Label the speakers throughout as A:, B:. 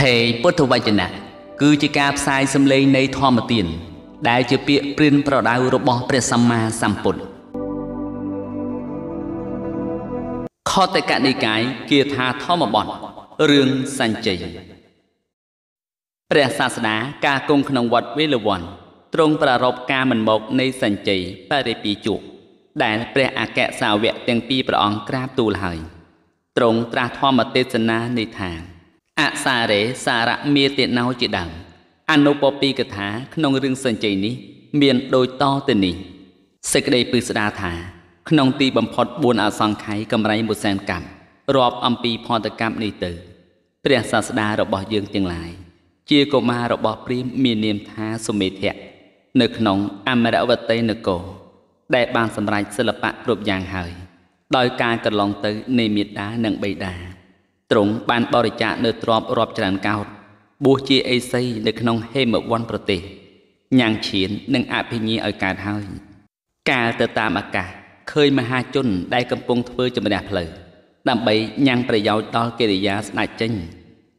A: ហេពុទ្ធវចនៈគឺជាការផ្សាយសម្លេង នៃធម្មទានដែលជាពាក្យព្រានប្រដៅរបស់ព្រះសម្មាសម្ពុទ្ធខតកនិកាយគាថាធម្មបទរឿងសញ្ជ័យព្រះសាស្តាការគង់ក្នុងវត្តវេលវ័នទ្រង់ប្រារព្ធការមិនមកនៃសញ្ជ័យបរិពីជក់ដែល ព្រះអគ្គសាវកទាំងពីរព្រះអង្គក្រាបទូលហើយ។ទ្រង់ត្រាស់ធម្មទេសនានេះថាអសារេសារៈមេតិណោជាដើមអនុពពីកថាក្នុងរឿងសញ្ជ័យនេះមានដូចតទៅនេះសេចក្តីពិស្ដាថា ក្នុងទី បំផុត4អសង្ខ័យកម្រៃមួយសែនកម្មរាប់អំពីផលតកម្មនេះទៅព្រះសាស្តារបស់យើងទាំងឡាយជាកុមាររបស់ព្រាមមាននាមថាសុមេធៈនៅក្នុងអមរវតីនគរដែលបានសម្រេចសិល្បៈគ្រប់យ៉ាងហើយដោយការកន្លងទៅនៃមេដានិងបេដាទ្រង់បានបរិច្ចាគនៅទ្រពរាប់ច្រើនកោដ្ឋបួសជាអេសីនៅក្នុងហេមវ័នប្រទេសញ៉ាងឈៀននិងអភិញាឲ្យកើតហើយ កាលទៅតាមអាកាសឃើញមហាជនដែលកំពុងធ្វើជំនះផ្លូវដើម្បីញ៉ាំងប្រយោជន៍ដល់កិរិយាស្ដេចចេញ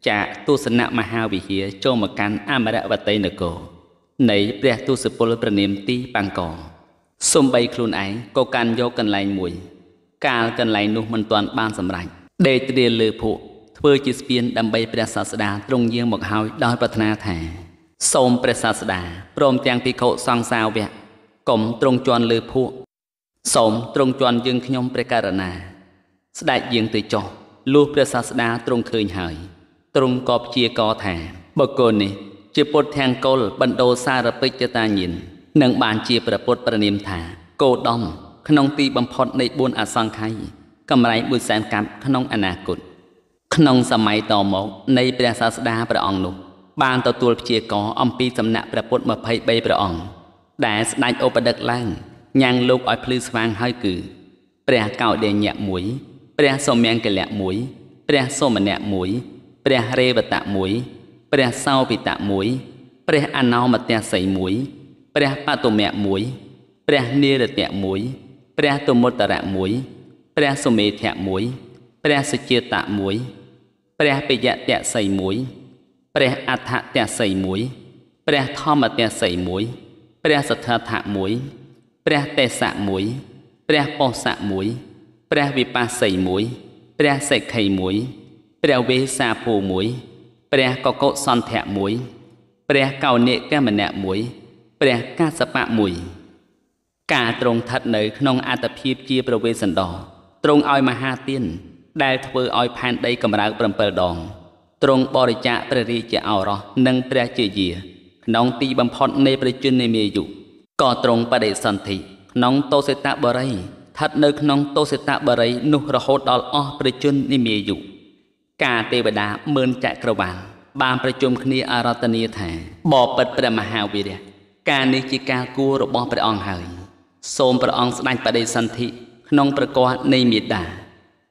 A: ចាកទស្សនៈមហាវិហារចូលមកកាន់អមរវតីនគរនៃព្រះទស្សពលប្រណិមទីបាងកងសំបីខ្លួនឯងក៏កាន់យកកន្លែងមួយកាលកន្លែងនោះមិនទាន់បានសម្រេចដេកទ្រាលើភក់ធ្វើជាស្ពានដើម្បីព្រះសាស្តាទ្រង់យាងមកហើយដោយប្រាថ្នាថា សូមព្រះសាស្តាព្រមទាំងភិក្ខុសង្សាវកកុំទ្រង់ជន់លើភក់សូមទ្រង់ជន់យើងខ្ញុំព្រះករណា ស្ដេចយាងទៅចុះលុះព្រះសាស្តាទ្រង់ឃើញហើយទ្រង់ក៏ព្យាករថាបុគ្គលនេះជាពុទ្ធធាងកុលបណ្ដោសារពេជ្យតាញាននឹងបានជាព្រះពុទ្ធប្រណិមថាគោដំក្នុងទីបំផុតនៃ4អសង្ខ័យកម្រៃមួយសែនកាប់ក្នុងអនាគតក្នុងសម័យតមកនៃព្រះសាស្តាព្រះអង្គនោះបានទទួលព្យាករអំពីសំណាក់ព្រះពុទ្ធ23ព្រះអង្គដែលស្ដេចឧបដឹកឡើងញ៉ាំងលោកឲ្យភ្លឺស្វាងហើយគឺព្រះកោដេញៈមួយព្រះសោមង្គលៈមួយព្រះសោមនៈមួយព្រះរេវតៈមួយព្រះសោពិតៈមួយព្រះអនោមទសីមួយព្រះបតុមៈមួយព្រះនិរតៈមួយព្រះទមុតរៈមួយព្រះសុមេធៈមួយព្រះសជាតៈមួយព្រះបយតៈសីមួយព្រះអដ្ឋតៈសីមួយព្រះធម្មតៈសីមួយព្រះសទ្ធថៈមួយព្រះទេសៈមួយព្រះពោសៈមួយព្រះវិបស្សីមួយព្រះសិក្ខីមួយព្រះវេសាភូមួយព្រះកកុសន្ធៈមួយព្រះកោនិកមណៈមួយព្រះកាសបៈមួយការទ្រង់ឋិតនៅក្នុងអត្តភាពជាប្រវេសន្តរទ្រង់ឲ្យមហាទានដែលធ្វើឲ្យផែនដីកម្រើក7ដងទ្រង់បរិច្ចាគព្រះរាជាឱរោះនិងព្រះជាយាក្នុងទីបំផុតនៃព្រះជន្មាយុក៏ទ្រង់បដិសន្ធិក្នុងទោសិតបរិយឋិតនៅក្នុងទោសិតបរិយនោះរហូតដល់អស់ព្រះជន្មាយុការទេវតាមើលចក្រវាលបានប្រជុំគ្នាអារាធនាថា បបិទ្ធព្រះមហាវីរៈការនេះជាការគួររបស់ព្រះអង្គហើយសូមព្រះអង្គស្ដេចបដិសន្ធិក្នុងប្រកាសនៃមេត្តា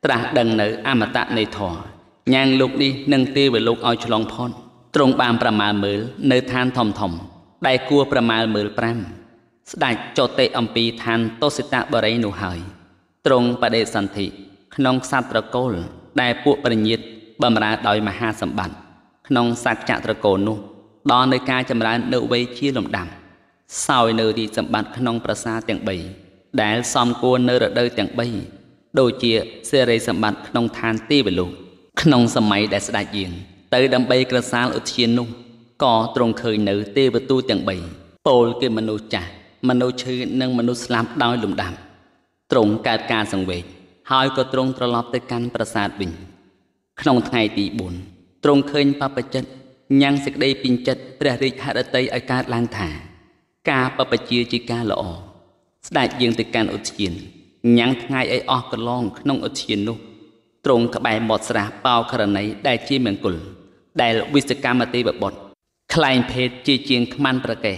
A: ត្រាស់ដឹងនៅអមតៈនៃធម៌ញាងលោកនេះនឹងទេវលោកឲ្យឆ្លងផុតទ្រង់បានប្រមាលមើលនៅឋានធំធំ ដែលគួរប្រមាលមើល5ស្ដេចចតេអំពីឋានទសិតបរិយនោះហើយទ្រង់បដិសន្ធិក្នុងសត្រកូលដែលពួកប្រញាតបំរើដោយមហាសម្បត្តិក្នុងសច្ចៈត្រកូលនោះដល់នៅការចម្រើននៅវ័យជាលំដាប់សោយនៅរាជសម្បត្តិក្នុងប្រាសាទទាំង3ដែលសំគួរនៅរដូវទាំង3ដូចជាសេរីសម្បត្តិក្នុងឋានទេវលោក ក្នុងសម័យដែលស្ដេចយាង ទៅដើម្បីក្រសាលឧទ្យាននោះក៏ទ្រង់ឃើញនៅទេវទូតទាំង3ពោលគឺមនុស្សចាស់មនុស្សឈឺនិងមនុស្សស្លាប់ដោយលំដាប់ទ្រង់កើតការសង្វេគហើយក៏ទ្រង់ត្រឡប់ទៅកាន់ប្រាសាទវិញក្នុងថ្ងៃទី4ទ្រង់ឃើញបព្វជិតញ៉ាំងសេចក្តីពេញចិត្តព្រះរាជហឫទ័យឲ្យកើតឡើងថាការបពជាជាការល្អស្ដេចយាងទៅកាន់ឧទ្យានញ៉ាំងថ្ងៃអីអស់កន្លង ក្នុងឧទ្យាននោះត្រង់ក្បែរមាត់ស្រះបោករណីដែលជាមង្គលដែលវិស្វកម្មទេវបុត្រខ្លែងភេទជាជាងខ្មាន់ប្រកេះ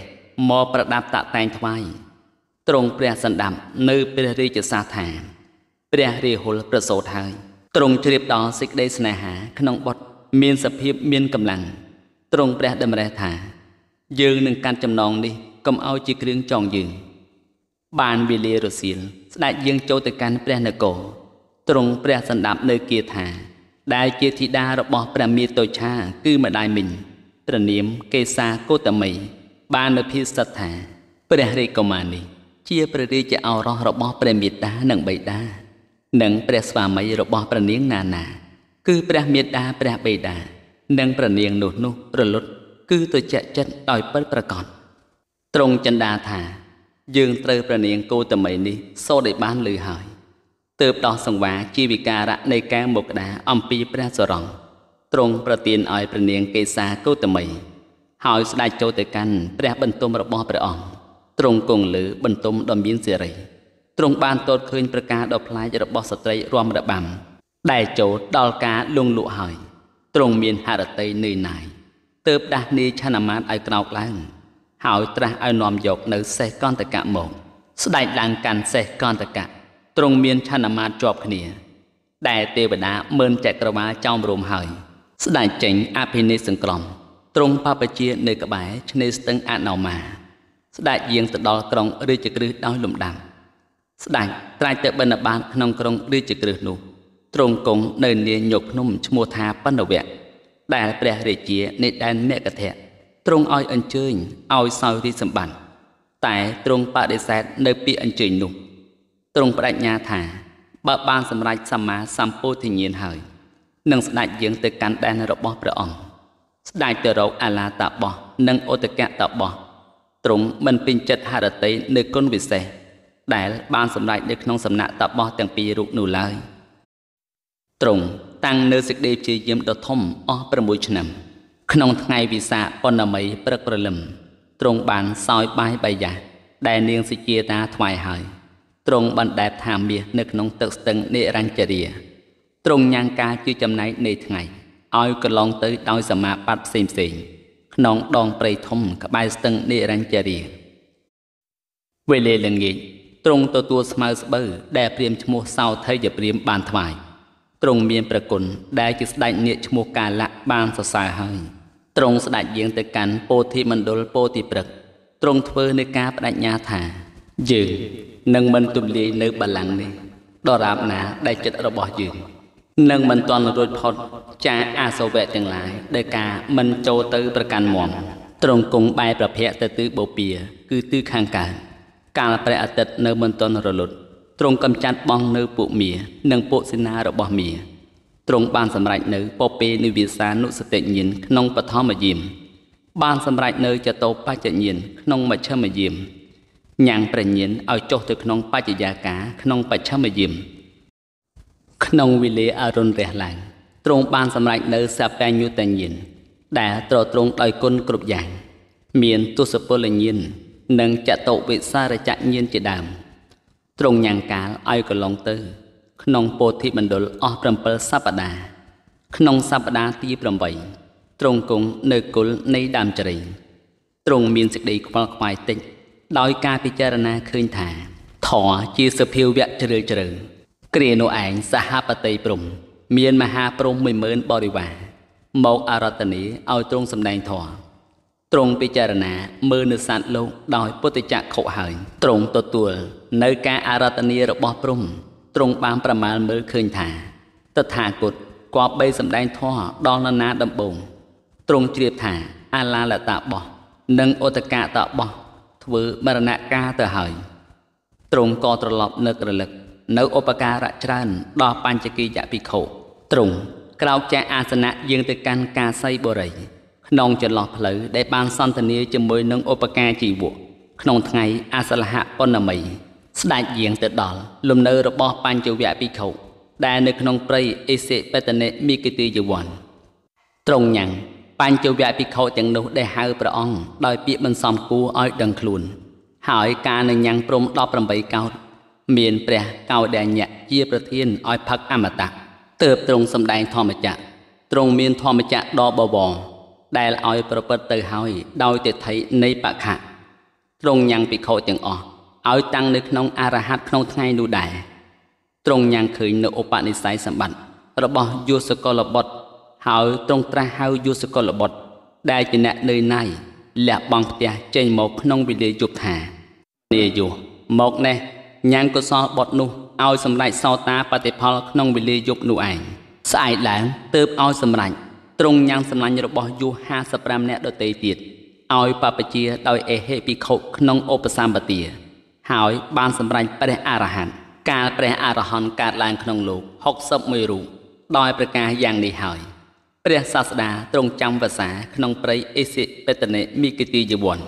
A: មកប្រដាប់តាក់តែងថ្វាយត្រង់ព្រះសណ្ដាប់នៅព្រះរាជសាសថា ព្រះរាហុលប្រសូតហើយត្រង់ជ្រាបដល់សេចក្តីស្នេហា ក្នុងបុត្រមានសភាពមានកម្លាំងត្រង់ព្រះតម្រេះថាយើងនឹងកាន់ចំណងនេះកុំឲ្យជាគ្រឿងចងយើងបានវេលារសៀលស្ដេចយាងចូលទៅកាន់ព្រះនគរទ្រង់ព្រះសន្តាប់នៅគាថា ដែលជាធីតារបស់ព្រះមេតូឆាគឺម្ដាយមិញព្រះនាមកេសាកោតមី បាននៅភាសិតថាព្រះរាជកុមារនេះ ជាព្រះរាជាឱរោះរបស់ ព្រះមេតានិងបិតានិង ព្រះស្វាមីរបស់ព្រះនាងណានាគឺព្រះមេតាព្រះបិតានិងព្រះនាងនោះនោះប្រលត់គឺទៅចាក់ចិត្តដោយពិតប្រកបទ្រង់ចិន្តាថាយើងត្រូវប្រនាងគោតមីនេះសូត្រឲ្យបានលឺហើយទើបដោះសង្វាជីវិការៈនៃការមុខដាអំពីព្រះសរងទ្រង់ប្រទានឲ្យព្រះនាងកេសាកោតមី ហើយស្ដេចចូលទៅកាន់ព្រះបន្ទុំរបស់ព្រះអង្គទ្រង់គង់លើបន្ទុំដ៏មានសេរីទ្រង់បានតតឃើញប្រការដ៏ប្លែករបស់ស្ត្រីរំរបាំដែលចូលដល់ការលងលក់ហើយទ្រង់មានហរតីនឿយណាយទើបដាស់នីឆានមាតឲ្យក្រោកឡើងហើយត្រាស់ឲ្យនាំយកនៅសេះកន្តកៈមកស្ដេចឡើងកាន់សេះកន្តកៈទ្រង់មានឆន្ទមាត្រជាប់គ្នា ដែលទេវតាមើលចក្រវាលចោមរោមហើយ ស្ដេចចេញអភិនិសង្ក្រមទ្រង់បពជានៅក្បែរឆ្នេរស្ទឹងអនោមា ស្ដេចយាងទៅដល់ក្រុងរាជក្រឹសដោយលំដាប់ស្ដេចត្រាច់ទៅបិណ្ឌបាតក្នុងក្រុងរាជក្រឹសនោះទ្រង់គង់នៅនាញញកភ្នំឈ្មោះថាបណ្ឌវៈដែលព្រះរាជានៃដែនមគធៈទ្រង់ឲ្យអញ្ជើញឲ្យសោយរាជសម្បត្តិតែទ្រង់បដិសេធនៅពាក្យអញ្ជើញនោះទ្រង់បដិញ្ញាថា បើបានសម្រេចសម្មាសម្ពោធិញ្ញាណហើយនឹងស្ដេចយើងទៅកាន់ដែនរបស់ព្រះអង្គស្ដេចទៅរកអាឡាតាបោះនិងឧតកៈតាបោះទ្រង់មិនពេញចិត្តហរតីនៅគុណវិសេសដែល បានសម្រេចនៅក្នុងសំណាក់តាបោះទាំងពីររូបនោះឡើយទ្រង់តាំងនៅសេចក្តីព្យាយាមដ៏ធំអស់6ឆ្នាំក្នុងថ្ងៃវិសាខប៉ុណ្ណមីព្រឹកព្រលឹមទ្រង់បានសោយបាយបាយយ៉ាដែលនាងសិជាតាថ្វាយហើយទ្រង់បានដែបថាមាសនៅក្នុងទឹកស្ទឹងនិរញ្ជរាទ្រង់ញ៉ាំងការជាចំណែកនៃថ្ងៃឲ្យកន្លងទៅដោយសមាបត្តិផ្សេងផ្សេងក្នុងដងព្រៃធំក្បែរស្ទឹងនិរញ្ជរាវេលាល្ងាចទ្រង់ទទួលស្មៅស្បូវដែលព្រាមឈ្មោះសោថ័យព្រាមបានថ្វាយទ្រង់មានប្រគុណដែលជាស្ដេចនាគឈ្មោះកាលៈបានសរសើរហើយទ្រង់ស្ដេចយាងទៅកាន់ពោធិមណ្ឌលពោធិព្រឹកទ្រង់ធ្វើនៅការបដិញ្ញាថា យើងនឹងមិនទម្លាយនៅបល្ល័ង្កនេះ ដរាបណាដែលចិត្តរបស់យើងនឹងមិនទាន់រួចផុតចាអាសវៈទាំងឡាយដោយការមិនចូលទៅប្រកាន់មមទ្រង់គង់បែរប្រភ័ក្រទៅទិសបូព៌ាគឺទិសខាងកើតកាលព្រះអាទិត្យនៅមិនទាន់រលត់ទ្រង់កំចាត់បងនៅពួកមានិងពួកសេនារបស់មាទ្រង់បានសម្រេចនៅពពេនិវាសានុសតិញ្ញាណក្នុងបឋមយាម បានសម្រេចនៅចតោបច្ចញ្ញាណក្នុងមជ្ឈមយាមញ៉ាំងប្រញ្ញាណឲ្យចុះទៅក្នុងបច្ចយាការក្នុងបច្ឆមយាម ក្នុងវេលាអរុណរះឡើងទ្រង់បានសម្រេចនៅសបញ្ញុតញ្ញាណដែលត្រត្រង់ដោយគុណគ្រប់យ៉ាង មានទុសពលញ្ញាណនិងចតុវិសារចញ្ញាណជាដើមទ្រង់ញ៉ាំងកាលឲ្យកន្លងទៅក្នុងពោធិមណ្ឌលអស់7សប្តាហ៍ក្នុងសប្តាហ៍ទី8ទ្រង់គង់នៅគុលនៃដើមជ្រៃទ្រង់មានសេចក្តីខ្វល់ខ្វាយតិចដោយការពិចារណាឃើញថាធរជាសភាវៈជ្រាលជ្រៅគ្រានោះឯងសហបតីព្រំមានមហាព្រំ10000បរិវារមកអរតនីឲ្យទ្រង់សម្ដែងធរទ្រង់ពិចារណា មើលនៅសត្វលោកដោយពុទ្ធចក្ខុហើយទ្រង់ទទួល នៅការអារាធនារបស់ព្រំទ្រង់បានប្រមាលមើលឃើញថាតថាគតគប្បីសម្ដែងធម៌ដល់នរណាដំបងទ្រង់ជ្រាបថាអាឡាលតាបោះនិងអតកតបោះធ្វើមរណកាទៅហើយទ្រង់ក៏ត្រឡប់នឹករលឹកនៅឧបការៈច្រើនដល់បញ្ចគិយភិក្ខុទ្រង់ក្រោកចាកអាសនៈយាងទៅកាន់កាសីបុរីក្នុងចន្លោះផ្លូវដែលបានសន្ទនាជាមួយនឹងឧបការជីវៈក្នុងថ្ងៃ អាសលហៈប៉ុណ្ណមីស្ដេចយាងទៅដល់លំនៅរបស់បញ្ចវៈភិក្ខុដែល នៅក្នុងព្រៃអេសិបេតនិមីគិតិយវ័នត្រង់ញ៉ាំងបញ្ចវៈភិក្ខុទាំងនោះដែលហៅព្រះអង្គដោយពាក្យមិនសមគួរឲ្យ ដឹងខ្លួន ហើយការនៅញ៉ាំងព្រំ18កោដមានព្រះកោដញ្ញៈជាប្រធានឲ្យផឹកអមតៈទើបទ្រង់សម្ដែងធម្មចក្រទ្រង់មានធម្មចក្រដ៏បវរដែលឲ្យប្រព្រឹត្តទៅហើយ ដោយទិដ្ឋិនៃបខៈទ្រង់ញ៉ាំងភិក្ខុទាំងអស់ឲ្យតាំងនៅក្នុងអរហັດក្នុងថ្ងៃនោះដែរទ្រង់ញ៉ាំងឃើញនៅឧបនិស្ស័យសម្បត្តិរបស់យោសកលបុត្រហើយទ្រង់ត្រាស់ហៅយោសកលបុត្រដែលជាអ្នកនៅណៃលះបង់ផ្ទះចេញមកក្នុងវេលាយប់ថានាយោមកនេះញ៉ាំងកុសលបុត្រនោះឲ្យសម្រេចសោតាបតិផលក្នុងវេលាយប់នោះឯងស្អែកឡើងទៅបឲ្យសម្រេចទ្រង់ញ៉ាំងសម្លាញ់របស់យោ55នាក់ដទៃទៀតឲ្យបពជាដោយអេហេភិក្ខុក្នុងឧបសម្បទាហើយបានសម្រេចព្រះអរហន្តកាលព្រះអរហន្តកើតឡើងក្នុងលោក61រូបដោយប្រការយ៉ាងនេះហើយព្រះសាស្តាទ្រង់ចាំវសាក្នុងព្រៃអេសិបេតនេមីគទីយវ័ន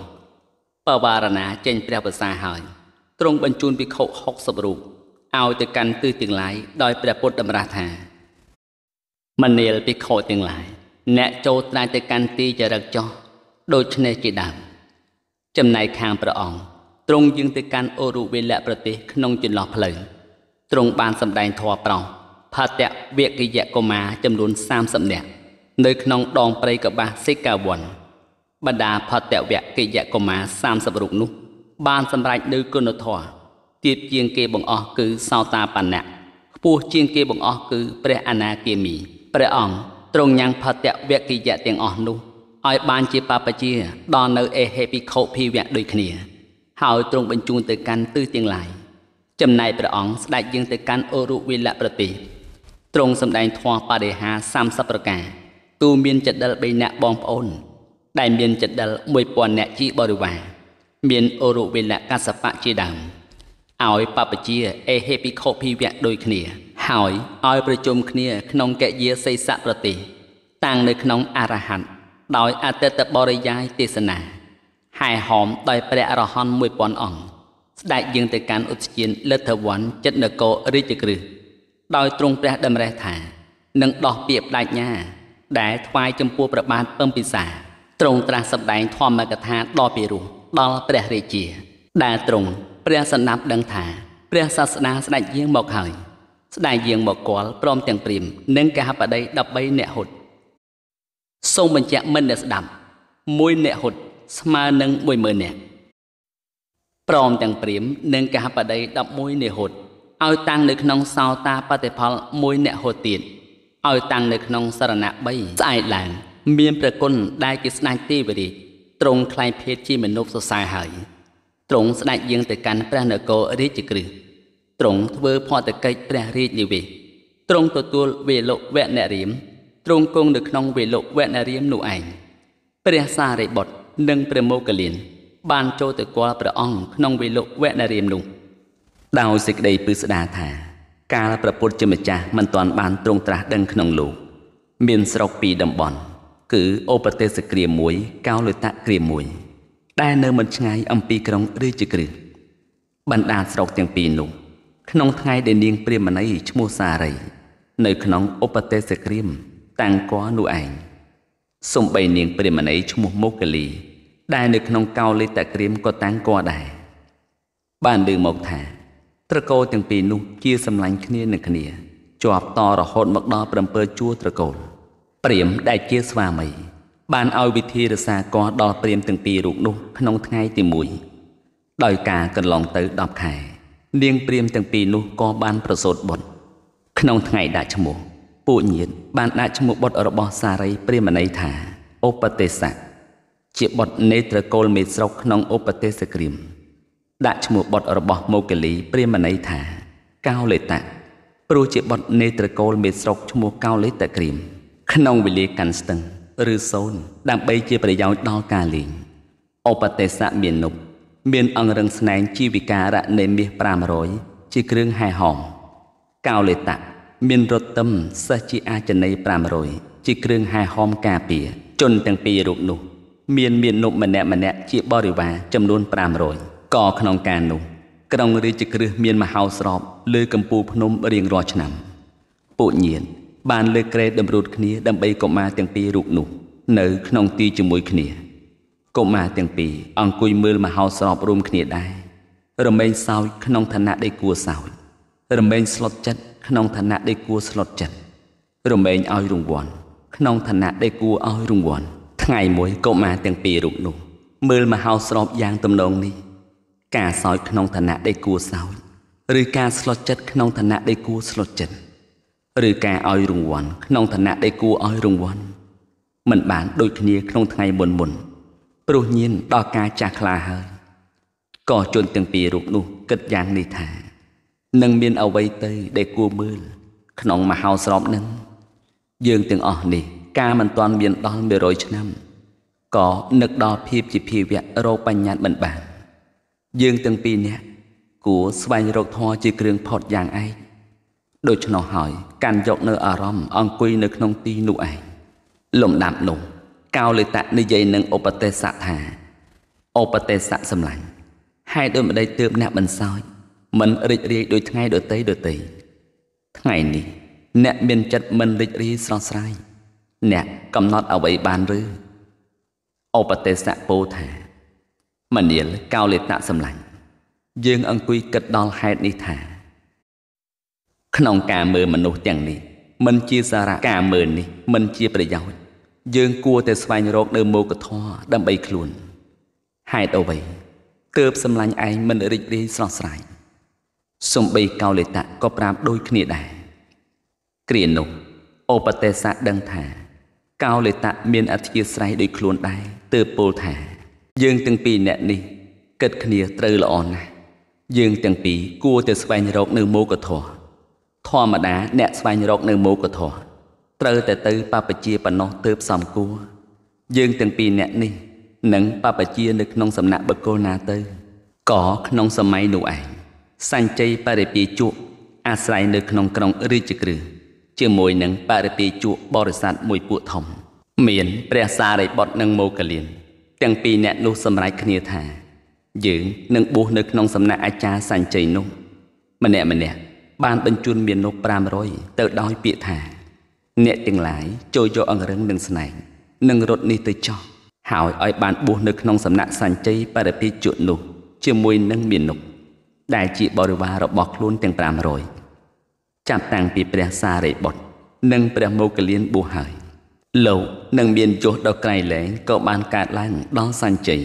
A: បវារណាចេញព្រះវសាហើយទ្រង់បញ្ជូនភិក្ខុ60រូបឲ្យទៅកាន់ទិសទាំងឡាយដោយព្រះពុទ្ធតម្រាស់ថាមនាលភិក្ខុទាំងឡាយអ្នកចូលត្រាយទៅកាន់ទីចរិតចោះដូច្នេះជាដើមចំណែកខាងព្រះអង្គទ្រង់យាងទៅកាន់អូរុវេលប្រទេសក្នុងចន្លោះផ្លូវទ្រង់បានសម្ដែងធម៌ប្រោសផតៈវគិយកុមារចំនួន30នាក់ នៅក្នុងដងព្រៃកបាសសិកាវ័នបណ្ដាផតៈវគិយកុមារ30រូបនោះ បាន សម្រេចនៅគុណធម៌ទៀតជាងគេបង្អស់គឺសោតាបណ្ណៈខ្ពស់ជាងគេបង្អស់គឺ ព្រះអនាគាមីព្រះអង្គទ្រង់ញ៉ាំងផតៈវគិយៈទាំងអស់នោះឲ្យបានជាបព្វជាដល់នៅ អេហេភិក្ខុភិវៈដូចគ្នាហើយទ្រង់បញ្ជូនទៅកាន់ទិសទាំងឡាយចំណែកព្រះអង្គស្ដេចយាងទៅកាន់អូរុវិលៈប្រទេសទ្រង់សម្ដែងធម៌បរិហារ30ប្រការទូមានចដិល3នាក់បងប្អូនដែលមានចដិល1000នាក់ជាបរិវារមានអូរុវិលៈកសបៈជាដើមឲ្យបពជាអេហេភិខុភិវៈដូចគ្នា ហើយឲ្យប្រជុំគ្នាក្នុងកិយាសេសៈប្រទេសតាំងនៅក្នុងអរហន្តដោយអតិតបរិយាយទេសនាហែហោមដោយព្រះអរហន្ត1000អង្គស្ដេចយាងទៅកាន់ឧទ្យានលទ្ធវ័នចិត្តនគររាជក្រឹសដោយទ្រង់ព្រះតម្រេះថានឹងដោះពាក្យបដិញ្ញា ដែលថ្វាយចំពោះព្រះបាទពឹមពិសាទ្រង់ត្រាស់សម្ដែងធម្មកថាដ៏ពិរោះដល់ព្រះរាជា ដែលទ្រង់ព្រះសណ្ដាប់ដឹងថាព្រះសាស្តាស្ដេចយាងមកហើយស្ដេចយាងមកគាល់ព្រមទាំងព្រាមនិងកហបតី13អ្នកហុតសូមបញ្ជាក់មិនអ្នកស្ដាប់មួយអ្នកហុតស្មើនឹង10000នាក់ព្រមទាំងព្រាមនិងកហបតី11នាហុតឲ្យតាំងនៅក្នុងសោតាបតិផល1អ្នកហុតទៀតឲ្យតាំងនៅក្នុងសរណៈ3ស្អែកឡើងមានប្រគុណដែលជាស្ដេចទេវរាជទ្រង់ខ្លែងភេទជាមនុស្សសរសើរហើយទ្រង់ស្ដេចយាងទៅកាន់ព្រះនគររាជគ្រឹះទ្រង់ធ្វើភតកិច្ចព្រះរាជនិវេសទ្រង់ទទួលវេលុវៈនរាមទ្រង់គង់នៅក្នុងវេលុវៈនរាមនោះឯងព្រះសារិបុត្រនិងព្រះមោគលានបានចូលទៅគាល់ព្រះអង្គក្នុងវេលុវនរាមនោះដោយសេចក្តីពិស្ដាថាកាលប្រពុតជាម្ចាស់មិនទាន់បានទ្រង់ត្រាស់ដឹងក្នុងលោកមានស្រុកពីរតំបន់ គឺឧបទេសគ្រាមួយកោលតៈគ្រាមួយដែលនៅ មិនឆ្ងាយអំពីក្រុងរាជក្រឹសបណ្ដាស្រុកទាំងពីរនោះ ក្នុងថ្ងៃដែលនាងព្រាមណីឈ្មោះសារី នៅក្នុងឧបទេសគ្រាម តាំងគាល់នោះឯងសំបីនាងព្រាមណីឈ្មោះមូកាលីដែលនៅក្នុងកោលេតក្រៀមក៏តាំងគាត់ដែរបានឮមកថា ត្រកូលទាំងពីរនោះជាសម្លាញ់គ្នានឹងគ្នាជាប់តរហូតមកដល់7ជួរត្រកូលព្រាមដែលជាស្វាមី បានឲ្យវិធីរសាកោះដល់ព្រាមទាំងពីររូបនោះ ក្នុងថ្ងៃទី1ដោយការកន្លងទៅ10ខែនាងព្រាមទាំងពីរនោះក៏បាន ប្រសូតបុត្រក្នុងថ្ងៃដាក់ឈ្មោះពួកញាតបានដាក់ឈ្មោះបុត្ររបស់សារី ព្រាមណីថាឧបទេសៈជាបុត្រនៃត្រកូលមេស្រុកក្នុងឧបទេសក្រាមដាក់ឈ្មោះបុត្ររបស់មោគលី ព្រាមណីថាកោលេតៈព្រោះជាបុត្រនៃត្រកូលមេស្រុកឈ្មោះកោលេតៈក្រាមក្នុងវេលាកាន់ស្ទឹង ឬសូន ដើម្បីជាប្រយោជន៍ដល់ការលេងឧបទេសៈមាននុបមានអង្រឹងស្នែងជីវិការៈនៃមាស500ជាគ្រឿងហែហោមកោលេតៈមានរត់ទឹមសិស្សជាអាចន័យ500ជាគ្រឿងហែហោមការពារជនទាំងពីររូបនោះមានមាននុម្នាក់ម្នាក់ជាបរិវារចំនួន500ក៏ក្នុងការនោះក្រុង រាជក្រឹសមានមហោស្រពលើកំពូលភ្នំរៀងរាល់ឆ្នាំពួកញៀនបានលើកក្រែតម្រូតគ្នាដើម្បីកុមារទាំងពីររូបនោះ នៅក្នុងទីជាមួយគ្នា កុមារទាំងពីរអង្គុយមើលមហោស្រពរួមគ្នាដែររមែងសោយក្នុងឋានៈដែលគួរសោយរមែងស្លុតចិត្តក្នុងឋានៈដែលគួរស្លុតចិត្តរមែងឲ្យរង្វាន់ក្នុងឋានៈដែលគួរឲ្យរង្វាន់ថ្ងៃមួយកុមារទាំងពីររូបនោះមើលមហោស្រពយ៉ាងទំនងនេះ ការសោយក្នុងឋានៈដែលគួរសោយឬការស្លុតចិត្តក្នុងឋានៈដែលគួរស្លុតចិត្តឬការឲ្យរង្វាន់ក្នុងឋានៈដែលគួរឲ្យរង្វាន់មិនបានដូចគ្នាក្នុងថ្ងៃមុនមុនព្រោះញៀនដល់ការចាស់ខ្លាហើយក៏ជនទាំងពីររូបនោះគិតយ៉ាងនេះថានឹងមានអ្វីទៅដែលគួរមើល ក្នុងមហោស្រពនឹងយើងទាំងអស់នេះការមិនទាន់មានដល់100ឆ្នាំក៏នឹកដល់ភាពជាភាវៈរោបញ្ញត្តិមិនបានយើងទាំងពីរនាក់គួរស្វែងរកធម៌ជាគ្រឿងផុតយ៉ាងឯងដូច្នោះហើយកាន់យកនៅអារម្មណ៍អង្គុយនៅក្នុងទីនោះឯងលំដាប់នោះ កោលិតៈនិយាយនឹងឧបទេសៈថាឧបទេសៈសម្លាញ់ហេតុដូចម្ដេចទើបអ្នកមិនសោយមិនរីករាយដូចថ្ងៃដទៃដទៃថ្ងៃនេះ អ្នកមានចិត្តមិនរីករាយស្រស់ស្រាយអ្នកកំណត់អ្វីបានឬឧបទេសៈពោថាមនាលកោលិតៈសម្លាញ់យើង អង្គុយគិតដល់ហេតុនេះថាក្នុងការមើលមនុស្សទាំងនេះមិនជាសារៈការមើលនេះមិនជាប្រយោជន៍យើងគួរតែស្វែងរកនៅមោគធម៌ដើម្បីខ្លួនហេតុអ្វី ទើបសម្លាញ់ឯងមិនរីករាយស្រស់ស្រាយសំបីកោលេតៈក៏ប្រាប់ដូចគ្នាដែរគ្រានោះឧបទេសៈដឹងថា កោលេតៈមានអធិស្រ័យដូចខ្លួនដែរទើបពោលថាយើងទាំងពីរអ្នកនេះគិតគ្នាត្រូវល្អណាស់យើងទាំងពីរគួរតែស្វែងរក នៅមោគធម៌ធម្មតាអ្នកស្វែងរកនៅមោគធម៌ត្រូវតែទៅបពជាបំណោះទើបសំគួរយើងទាំងពីរអ្នកនេះនឹងបពជានៅក្នុងសំណាក់បកគលណាទៅក៏ក្នុងសម័យនោះឯងសញ្ជ័យបរិពីជក់អាស្រ័យនៅក្នុងក្រុងរាជក្រឹសជាមួយនឹងបរិពីជក់បរិស័ទមួយពួកធំមាន ព្រះសារីបុត្រនិងមោគលានទាំងពីរអ្នកនោះសម្រេចគ្នាថាយើងនឹងបួសនៅក្នុងសំណាក់អាចារ្យសញ្ជ័យនោះម្នាក់ម្នាក់បានបញ្ជូនមាណព500ទៅដោយពាក្យថាអ្នកទាំងឡាយចូលយកអង្រឹងនិងស្នែងនិងរត់នេះទៅចោះហើយឲ្យបានបួសនៅក្នុងសំណាក់សញ្ជ័យបរិភិជក់នោះជាមួយនឹងមាណពដែលជាបរិវាររបស់ខ្លួនទាំង500ចាប់តាំងពីព្រះសារីបុត្រនិងព្រះមោគលានបុហើយ លោកនឹងមានចុះដល់ក្រៃលែងក៏បានកើតឡើងដល់សញ្ជ័យ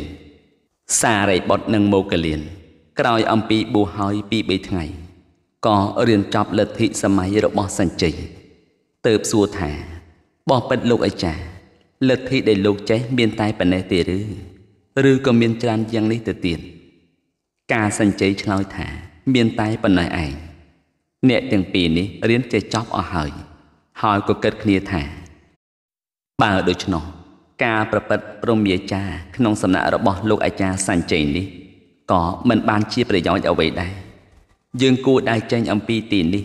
A: សារីបុត្រនិងមោគលានក្រោយអំពីបុហើយពី3ថ្ងៃក៏រៀនចប់លទ្ធិសម័យរបស់សញ្ជ័យទៅសួរថាបោះពេតលោកអាចារ្យលទ្ធិដែលលោកចេះមានតែប៉ុណ្ណេះទេឬឬក៏មានច្រើនយ៉ាងនេះទៅទៀតការសញ្ជ័យឆ្លើយថា មានតែប៉ុណ្ណេះឯងអ្នកទាំងពីរនេះរៀនចេះចប់អស់ហើយហើយក៏គិតគ្នាថា បើដូច្នោះការប្រព្រឹត្តព្រមាចារក្នុងសំណាក់របស់លោកអាចារ្យសញ្ជ័យនេះក៏មិនបានជាប្រយោជន៍អ្វីដែរយើងគួរដើរចេញអំពីទីនេះ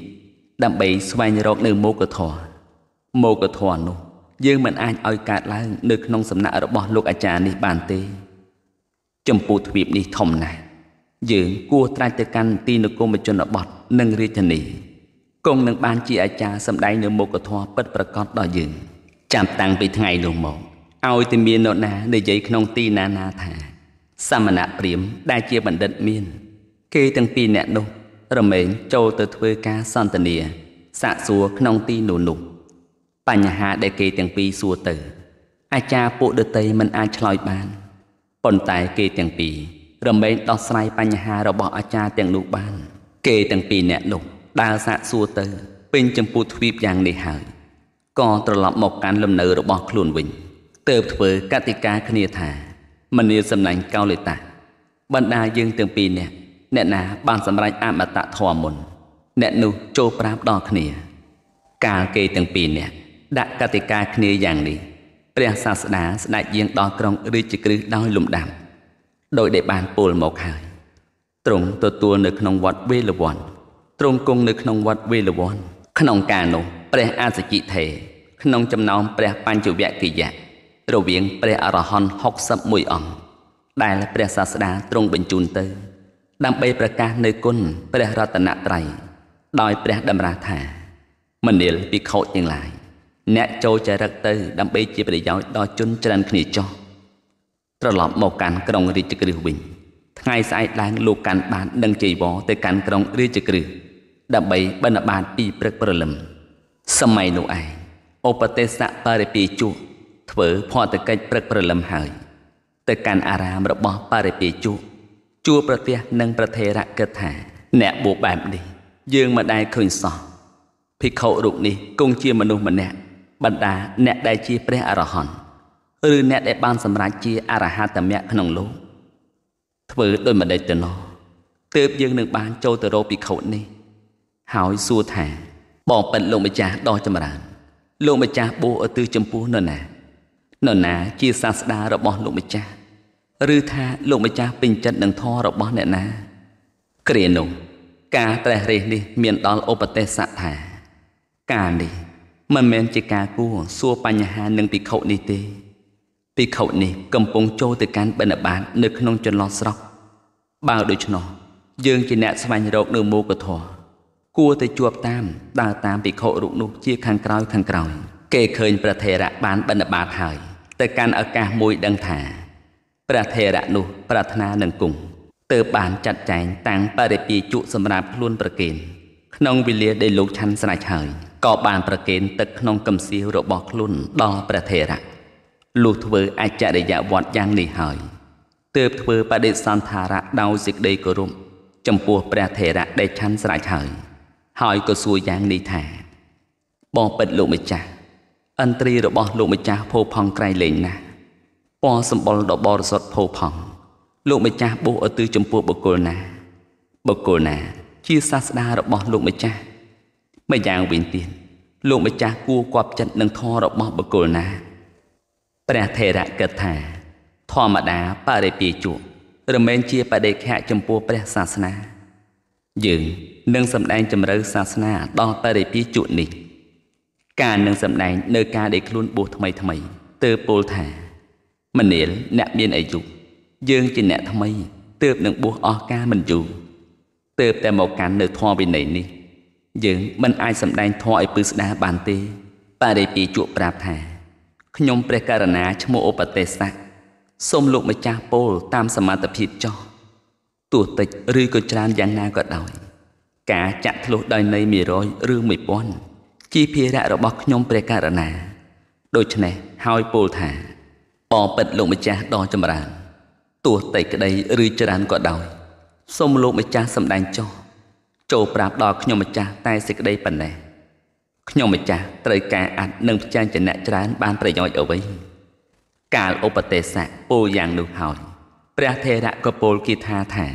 A: ដើម្បី ស្វែងរក នៅមោគធម៌មោគធម៌នោះ យើងមិនអាចឲ្យកើតឡើង នៅក្នុងសំណាក់របស់លោកអាចារ្យនេះបានទេចម្ពោះទ្វីបនេះធំណាស់យើងគួរត្រាច់ទៅកាន់ទីនគរជនបទនិងរាជធានីគង់នឹងបានជាអាចារ្យសម្ដែងនៅមុខធម៌ពិតប្រកបដល់យើងចាប់តាំងពីថ្ងៃនោះមកឲ្យតែមាននរណានិយាយក្នុងទីណាណាថាសាមណព្រាមដែលជាបណ្ឌិតមាន គេទាំងពីរអ្នកនោះរមែងចូលទៅធ្វើការសន្ទនាសាកសួរក្នុងទីនោះនោះបញ្ហាដែលគេទាំងពីរសួរទៅអាចារ្យពួកដតីមិនអាចឆ្លើយបានប៉ុន្តែគេទាំងពីររមែងដោះស្រាយបញ្ហារបស់អាចារ្យទាំងនោះបាន គេទាំងពីរនាក់នោះ ដើរសាកសួរទៅពេញចំពោះទ្វីបយ៉ាងនេះហើយក៏ត្រឡប់មកកាន់លំនៅរបស់ខ្លួនវិញ ទៅធ្វើកតិកាគ្នាថា មនីសំណាញ់កោលិតាបណ្ដាយើងទាំងពីរនាក់អ្នកណាបានសម្រេចអមតៈធម៌មុន អ្នកនោះចូលប្រាប់ដល់គ្នា កាលគេទាំងពីរនាក់ដាក់កតិកាគ្នាយ៉ាងនេះព្រះសាស្តាស្ដេចយាងដល់ក្រុងរាជក្រឹសដោយលំដាប់ដោយដែលបានពោលមកហើយទ្រង់ទទួលនៅក្នុងវត្តវេលវ័នទ្រង់គង់នៅក្នុងវត្តវេលវ័នក្នុងកាលនោះព្រះអាសជិថេក្នុងចំណោមព្រះបញ្ចវគិយៈរវាង ព្រះអរហន្ត61អង្គដែលព្រះសាស្តាទ្រង់បញ្ជូនទៅ ដើម្បីប្រកាសនៅគុណព្រះរតនត្រ័យដោយព្រះតម្រាស់ថាមនាលពិខុទាំងឡាយអ្នកចូលចរិតទៅ ដើម្បីជាប្រយោជន៍ដល់ជនច្រើនគ្នាចោះត្រឡប់មកកាន់ក្រុងរាជក្រឹសវិញថ្ងៃស្អែកឡើងលោកកាន់បានដឹងជ័យវរទៅកាន់ក្រុងរាជក្រឹសដើម្បីបិណ្ឌបាតពីព្រឹកព្រលឹមសម័យនោះឯងឧបទេសៈបរិពីជុះធ្វើភ័តកិច្ចព្រឹកព្រលឹមហើយ ទៅកាន់អារាមរបស់បរិពីជុះជួប្រទេសនិងប្រធេរៈគិតថា អ្នកបួបែបនេះយើងមិនដែលឃើញសោះភិក្ខុរូបនេះគង់ជាមនុស្សម្នាក់បណ្ដាអ្នកដែលជាព្រះអរហន្តឬអ្នកដែលបានសម្រេចជាអរហត្តមគ្គក្នុងលោកធ្វើដោយម្ដេចទៅណោះទើបយើងនឹងបានចូលទៅរកពិខុនេះ ហើយសួរថាបងប៉ិនលោកម្ចាស់ដ៏ចម្រើនលោកម្ចាស់បូឧទ្ទិសចំពោះនរណានរណា ជាសាស្តារបស់ លោកម្ចាស់ឬថាលោកម្ចាស់ពេញចិត្តនឹងធម៌របស់អ្នកណាគ្រានោះការត្រេះរិះនេះ មានដល់ឧបទេសៈថា ការនេះ មិនមែនជាការគួរសួរបញ្ហានឹងភិក្ខុនេះទេភិក្ខុនេះកំពុងចូលទៅកាន់បិណ្ឌបាតនៅក្នុងចន្លោះស្រុកបើដូច្នោះ យើងជាអ្នកស្វែងរក នៅមោគធម៌គួរតែជួបតាមដើរតាមភិក្ខុរូបនោះ ជាខាងក្រោយខាងក្រោយគេឃើញព្រះថេរៈបានបិណ្ឌបាតហើយទៅកាន់ឱកាសមួយដឹងថាព្រះថេរៈនោះ ប្រាថ្នានឹងគង់ទើបបានចាត់ចែង តាំងបរិពាជក់សម្រាប់ខ្លួនប្រគេនក្នុងវេលាដែលលោកឆាន់ស្រាច់ហើយក៏បានប្រគេនទឹកក្នុងកំសៀវរបស់ខ្លួនដល់ព្រះថេរៈលុះធ្វើអច្ចរិយវត្តយ៉ាងនេះហើយទើបធ្វើបដិសន្ធារៈដោយសេចក្តីគោរពចំពោះព្រះថេរៈដែលឆាន់ស្រេចហើយហើយក៏សួរយ៉ាងនេះថាបងពិតលោកម្ចាស់ឥន្ទ្រីរបស់ លោកម្ចាស់ភោផង់ក្រៃលែងណាស់ពណ៌សម្បុរដ៏បរិសុទ្ធផូរផង់លោកម្ចាស់បុះឧទ្ទិសចំពោះបុគ្គលណាបុគ្គលណា ជាសាស្តារបស់ លោកម្ចាស់ម្យ៉ាងវិញទៀតលោកម្ចាស់គួរគប់ចិត្តនឹងធម៌របស់បុគ្គលណាព្រះថេរៈគិតថា ធម្មតាបរិពាជករមែងជាបដិខៈចំពោះព្រះសាសនាយើងនឹងសម្ដែងជំរឿសាសនាដល់បរិពាជកនេះ ការនឹងសម្ដែងនៅការដែលខ្លួនបួសថ្មីថ្មីទើបពោលថាមនាលអ្នកមានអាយុយើងជាអ្នកថ្មីទើបនឹងបួសអស់ការមិនយូរទើបតែមកកាន់នៅធម៌វិន័យនេះយើងមិនអាចសម្ដែងធម៌ឲ្យពឹស្ដាបានទេបរិពាជកប្រាប់ថាខ្ញុំព្រះករណាឈ្មោះឧបទេសៈសូមលោកម្ចាស់ពោលតាមសមត្ថភាពចោះទោះតិចឬក៏ច្រើនយ៉ាងណាក៏ដោយ ការចាក់ធ្លុះដោយនៃ100ឬ1000ជាភារៈរបស់ខ្ញុំព្រះករណា ដូច្នេះហើយពោលថាអពិតលោកម្ចាស់ដ៏ចម្រើនទោះតិចក្តី ឬច្រើនក៏ដោយសូមលោកម្ចាស់សម្ដែងចោះចូលប្រាប់ដល់ខ្ញុំម្ចាស់តែសេចក្តីប៉ុណ្ណេះខ្ញុំម្ចាស់ត្រូវការអាចនឹងផ្ចាញ់ចំណាក់ច្រើនបានប្រយោជន៍អ្វីកាលឧបទេសៈពោលយ៉ាងនោះហើយព្រះថេរៈក៏ពោលគាថាថា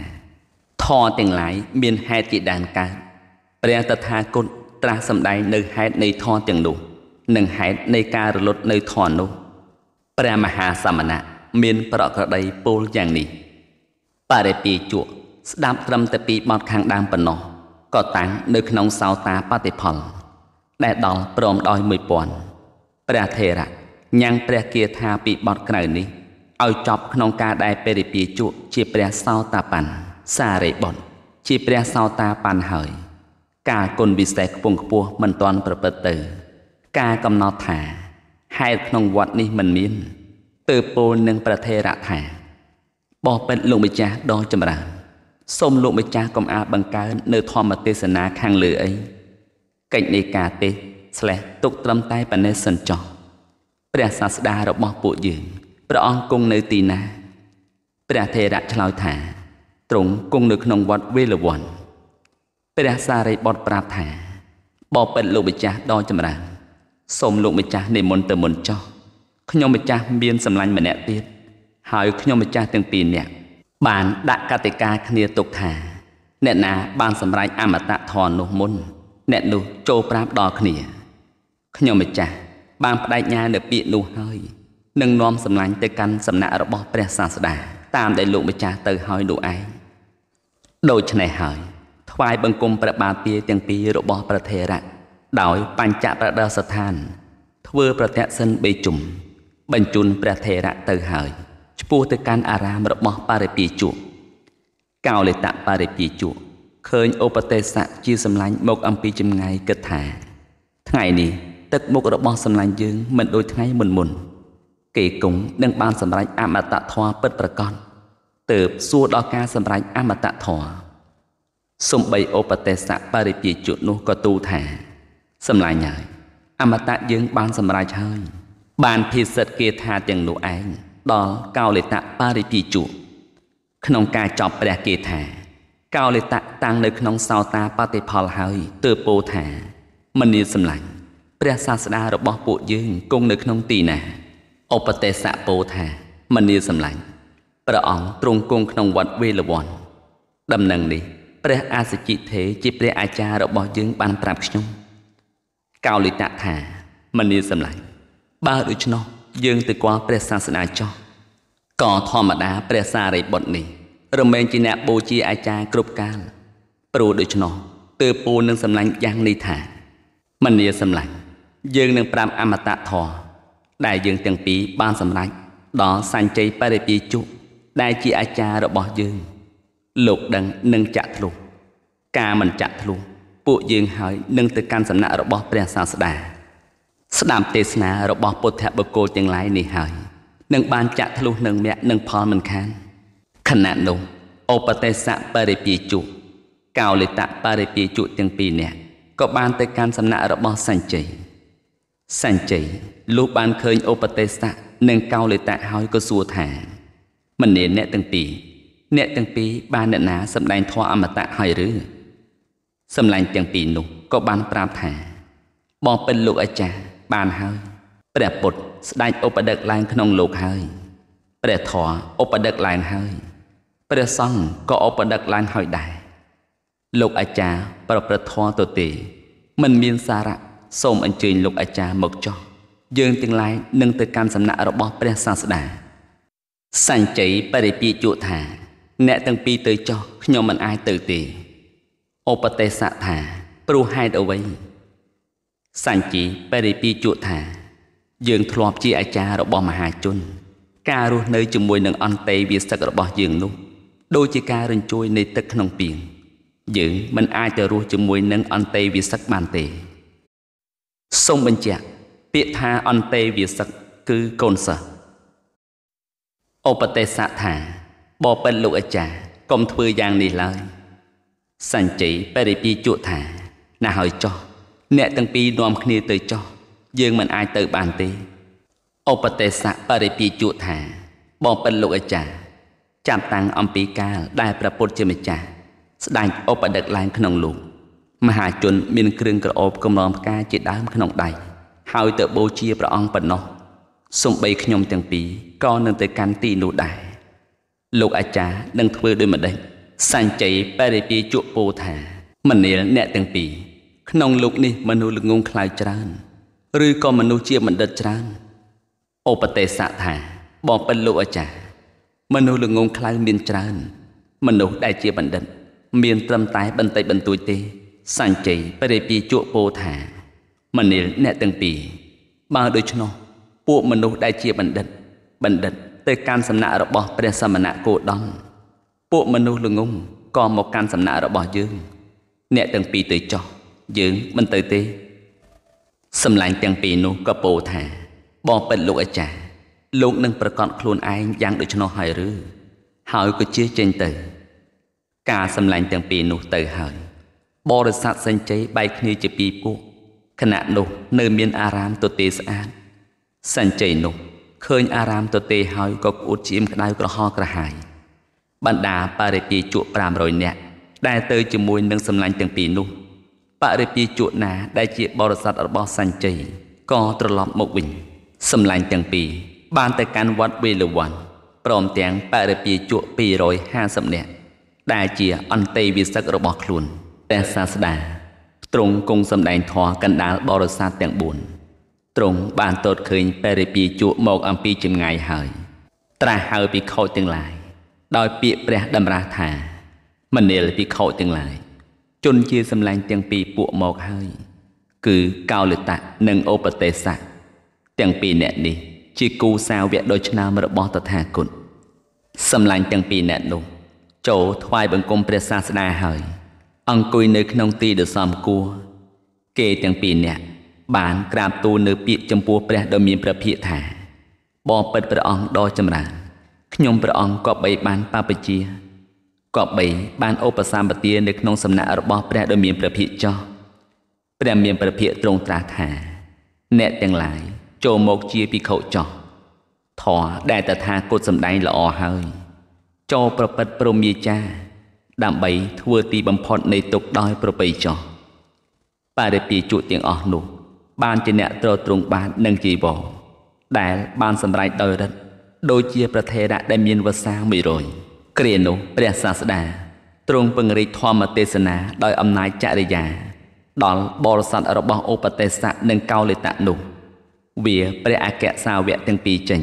A: ធរទាំងឡាយមានហេតុជាដានកើតព្រះតថាគតត្រាស់សម្ដែងនៅហេតុនៃធរទាំងនោះនិងហេតុនៃការរលត់នៅធរនោះព្រះមហាសមណៈមានប្រក្រតីពោលយ៉ាងនេះបរិពាជក់ស្ដាប់ត្រឹមតែពីបទខាងដើមប៉ុណ្ណោះក៏តាំងនៅក្នុងសោតាបតិផលដែលដល់ព្រមដោយ1000ព្រះថេរៈញ៉ាំងព្រះគាថាពីបទក្រៅនេះឲ្យចប់ក្នុងការដែលពេរិពាជក់ជាព្រះសោតាបានសារិបុត្រជាព្រះសោតាបានហើយ ការគុណវិសេសខ្ពង់ខ្ពស់មិនទាន់ប្រព្រឹត្តទៅ ការកំណត់ថាហេតុក្នុងវត្តនេះមិនមានទើបពោលនឹងប្រធេរៈថាបបិទ្ធលោកម្ចាស់ដ៏ចម្រើនសូមលោកម្ចាស់កុំអាលបង្កើននៅធម្មទេសនាខាងលើអីកិច្ចនៃការទេសស្លេះទុកត្រឹមតែប៉ុណ្ណេះសិនចោះព្រះសាស្តារបស់ពួកយើងព្រះអង្គគង់នៅទីណាព្រះថេរៈឆ្លើយថា ទ្រង់គង់នៅក្នុងវត្តវេលវ័នព្រះសារីបុត្រប្រាប់ថាបបិទ្ធលោកម្ចាស់ដ៏ចម្រើនសូមលោកម្ចាស់និមន្តទៅមុនចោះខ្ញុំម្ចាស់មានសម្លាញ់ម្នាក់ទៀតហើយខ្ញុំម្ចាស់ទាំងពីរនាក់បានដាក់កតិកាគ្នាទុកថា អ្នកណាបានសម្រេចអមតៈធននោះមុនអ្នកនោះចូលប្រាប់ដល់គ្នាខ្ញុំម្ចាស់បានបដិញ្ញានៅពាក្យនោះហើយនឹងនាំសម្លាញ់ទៅកាន់សំណាក់របស់ព្រះសាស្តាតាមដែលលោកម្ចាស់ទៅហើយនោះឯងដូច្នេះហើយ ថ្វាយបង្គំព្រះបាទពាទាំងពីររបស់ប្រធេរៈដោយបញ្ចប្រដាស្ថាន ធ្វើ ប្រតិសិនបេជុំបញ្ជូនព្រះធេរៈទៅហើយឈ្មោះទៅកាន់អារាមរបស់បរិពាជក់កោលិតៈបរិពាជក់ឃើញឧបទេសៈជាសម្លាញ់មកអំពីចម្ងាយគិតថាថ្ងៃនេះទឹកមុខរបស់សម្លាញ់យើងមិនដូចថ្ងៃមុនមុន គេគង់នឹងបានសម្រេចអមតធម៌ពិតប្រកបទើបសួរដល់ការសម្រេចអមតធម៌សំបីឧបទេសៈបរិជាជៈនោះក៏ទូថាសម្លាញ់ហើយអមតៈយើងបានសម្រេចហើយបានភិសិទ្ធគេថាទាំងនោះឯងដល់កោលិតៈបរិជាជៈក្នុងការចប់ព្រះគេថាកោលិតៈតាំងនៅក្នុងសោតាបតិផលហើយទើបពោថា មនីសម្លាញ់ព្រះសាស្តារបស់ ពួកយើងគង់នៅក្នុងទីណាឧបទេសៈពោថាមនីសម្លាញ់ព្រះអង្គទ្រង់គង់ក្នុងវត្តវេលវ័នដំណឹងនេះព្រះអាសជិទេជាព្រះអាចារ្យរបស់ យើងបានប្រាប់ខ្ញុំកោលិតៈថាមនីសម្លាញ់បើដូច្នោះយើងទៅគាល់ព្រះសាស្តាចោះក៏ធម្មតាព្រះសារីបុត្រនេះរមែងជាអ្នកបូជាអាចារ្យគ្រប់កាលព្រោះដូច្នោះទើបពូនឹងសម្លាញ់យ៉ាងនេះថាមនីសម្លាញ់យើងនឹងប្រាប់អមតៈធរដែលយើងទាំងពីរបានសម្រេចដល់សញ្ជ័យបរិពាជុដែលជាអាចារ្យរបស់យើង លោកដឹងនឹងចាក់ធ្លុះការមិនចាក់ធ្លុះពួកយើងហើយនឹងទៅកាន់សំណាក់របស់ព្រះសាស្តា ស្ដាប់ទេសនារបស់ពុទ្ធបុគ្គលទាំងឡាយនេះហើយនឹងបានចាក់ធ្លុះនឹងមគ្គនឹងផលមិនខាន។ខណៈនោះឧបទេសៈបរិពាជុកោលិតៈបរិពាជុទាំងពីរនាក់ក៏បានទៅកាន់សំណាក់របស់សញ្ជ័យសញ្ជ័យលុះបានឃើញឧបទេសៈនិងកោលិតៈហើយក៏សួរថាមនាអ្នកទាំងពីរអ្នកទាំងពីរបានអ្នកណាសម្ដែងធម៌អមតៈហើយឬសម្លាញ់ទាំងពីរនោះក៏បានប្រាប់ថាបងពិនលោកអាចារ្យបានហើយព្រះពុទ្ធស្ដេចឧបដឹកឡើងក្នុងលោកហើយ ព្រះធម៌ឧបដឹកឡើងហើយព្រះសង្ឃក៏ឧបដឹកឡើងហើយដែរលោកអាចារ្យប្រព្រឹត្តធម៌ទៅទេមិនមានសារៈសូមអញ្ជើញលោកអាចារ្យមកចុះយើងទាំងឡាយនឹងទៅកាន់សំណាក់របស់ ព្រះសាស្តាសញ្ជ័យបរិពាជក់ថា អ្នកទាំងពីរទៅចុះខ្ញុំមិនអាចទៅទេឧបទេសៈថាព្រោះហេតុអ្វីសញ្ជីបរិពាជក់ថាយើងធ្លាប់ជាអាចារ្យរបស់មហាជនការរស់នៅជាមួយនឹងអន្តេវាសិករបស់យើងនោះដូចជាការរញ្ជួយនៃទឹកក្នុងពាងយើងមិនអាចទៅរស់ជាមួយនឹងអន្តេវាសិកបានទេសូមបញ្ជាក់ពាក្យថាអន្តេវាសិកគឺកូនសិស្សឧបទេសៈថាបបិទ្ធលោកអាចារ្យកុំធ្វើយ៉ាងនេះឡើយសញ្ជ័យបរិពីជក់ថា ណាស់ហើយចោះអ្នកទាំងពីរនាំគ្នាទៅចោះយើងមិនអាចទៅបានទេឧបទេសៈបរិពីជក់ថាបបិទ្ធលោកអាចារ្យចាប់តាំងអំពីកាលដែលព្រះពុទ្ធជាម្ចាស់ស្ដេចឧបដឹកឡើងក្នុងលោក មហាជនមានគ្រឿងក្រអូបកំឡងផ្កាជាដើមក្នុងដៃហើយទៅបូជាព្រះអង្គប៉ុណ្ណោះសំបីខ្ញុំទាំងពីរក៏នឹងទៅកាន់ទីនោះដែរលោកអាចារ្យនឹងធ្វើដូចម្ដេចសញ្ជ័យបរិពីជក់ពោថាមនាលអ្នកទាំងពីរក្នុងលោកនេះមនុស្សល្ងងខ្លៅច្រើនឬក៏មនុស្សជាបណ្ឌិតច្រើនឧបទេសៈថាបងពិតលោកអាចារ្យមនុស្សល្ងងខ្លៅមានច្រើនមនុស្សដែលជាបណ្ឌិត មានត្រឹមតែបន្តិចបន្តួចទេសញ្ជ័យបរិពីជក់ពោថា មនិលអ្នកទាំងពីរបើដូច្នោះពួកមនុស្សដែលជាបណ្ឌិតបណ្ឌិត ទៅកាន់សំណាក់របស់ព្រះសមណគោដមពួកមនុស្សល្ងងក៏មកកាន់សំណាក់របស់យើង អ្នកទាំងពីរទៅចោះយើងមិនទៅទេ សម្លាញ់ទាំងពីរនោះក៏ពោថាបងប៉ិតលោកអាចារ្យលោកនឹងប្រកាសខ្លួនឯងយ៉ាងដូច្នោះហើយឬហើយក៏ជាចេញទៅការសម្លាញ់ទាំងពីរនោះទៅហើយបរិស័ទសេចក្ដីបែកគ្នាជាពីរពួកខណៈនោះ នៅមាន អារាមទទេស្អាតសេចក្ដីនោះ ឃើញ អារាមទទេហើយក៏ក្អួតឈាមក្តៅក្រហល់ក្រហាយបណ្ដាបរិពាជក់500នាក់ដែលទៅជាមួយនឹងសម្លាញ់ទាំងពីរនោះបរិពាជក់ណា ដែលជាបរិស័ទរបស់សញ្ជ័យក៏ត្រឡប់មកវិញ សម្លាញ់ទាំងពីរបានទៅកាន់វត្តវេលវ័នព្រមទាំងបរិពាជក់250នាក់ ដែលជាអន្តេវាសិករបស់ខ្លួនព្រះសាស្តាទ្រង់គង់សម្ដែងធម៌កណ្ដាលបរិស័ទទាំង4ទ្រង់បានតតឃើញបរិពាជក់មកអំពីចម្ងាយហើយ ត្រាស់ហៅភិក្ខុទាំងឡាយដោយពាក្យព្រះតម្រាស់ថាមនាលភិក្ខុទាំងឡាយជនជាសម្លាញ់ទាំងពីរពួកមកហើយគឺកោលតៈនិងឧបទេសៈទាំងពីរអ្នកនេះជាគូសាវកដ៏ឆ្នើមរបស់តថាគតសម្លាញ់ទាំងពីរអ្នកនោះ ចូលថ្វាយបង្គំព្រះសាស្តាហើយ អង្គុយនៅក្នុងទីដ៏សមគួរគេទាំងពីរអ្នក បានក្រាបទូលនៅពាក្យចំពោះព្រះដ៏មានព្រះភិក្ខថាបបិទ្ធព្រះអង្គដ៏ចម្រើនខ្ញុំព្រះអង្គក៏បីបានបពជាក៏បីបានឧបសម្បទានៅក្នុងសំណាក់របស់ព្រះដ៏មានព្រះភិក្ខចោះព្រះមានព្រះភិក្ខទ្រង់ត្រាស់ថា អ្នកទាំងឡាយចូលមកជាភិក្ខុចោះធរដែលតថាគតសំដែងល្អហើយចូលប្រព្រឹត្តព្រមយាចាដើម្បីធ្វើទីបំផុតនៃទុកដោយប្របីចោះបរិពាជក់ទាំងអស់នោះបានជាអ្នកត្រទ្រង់បាននឹងជីវរដែលបានសម្រេចដោយរិទ្ធដូចជាប្រធេរៈដែលមានវសា100គ្រានោះព្រះសាស្តាទ្រង់ពង្រីកធម្មទេសនាដោយអំណាចចរិយា ដល់បរិស័ទរបស់ឧបទេសៈនិងកោលិតៈនោះវាព្រះអគ្គសាវកទាំងពីរចេញ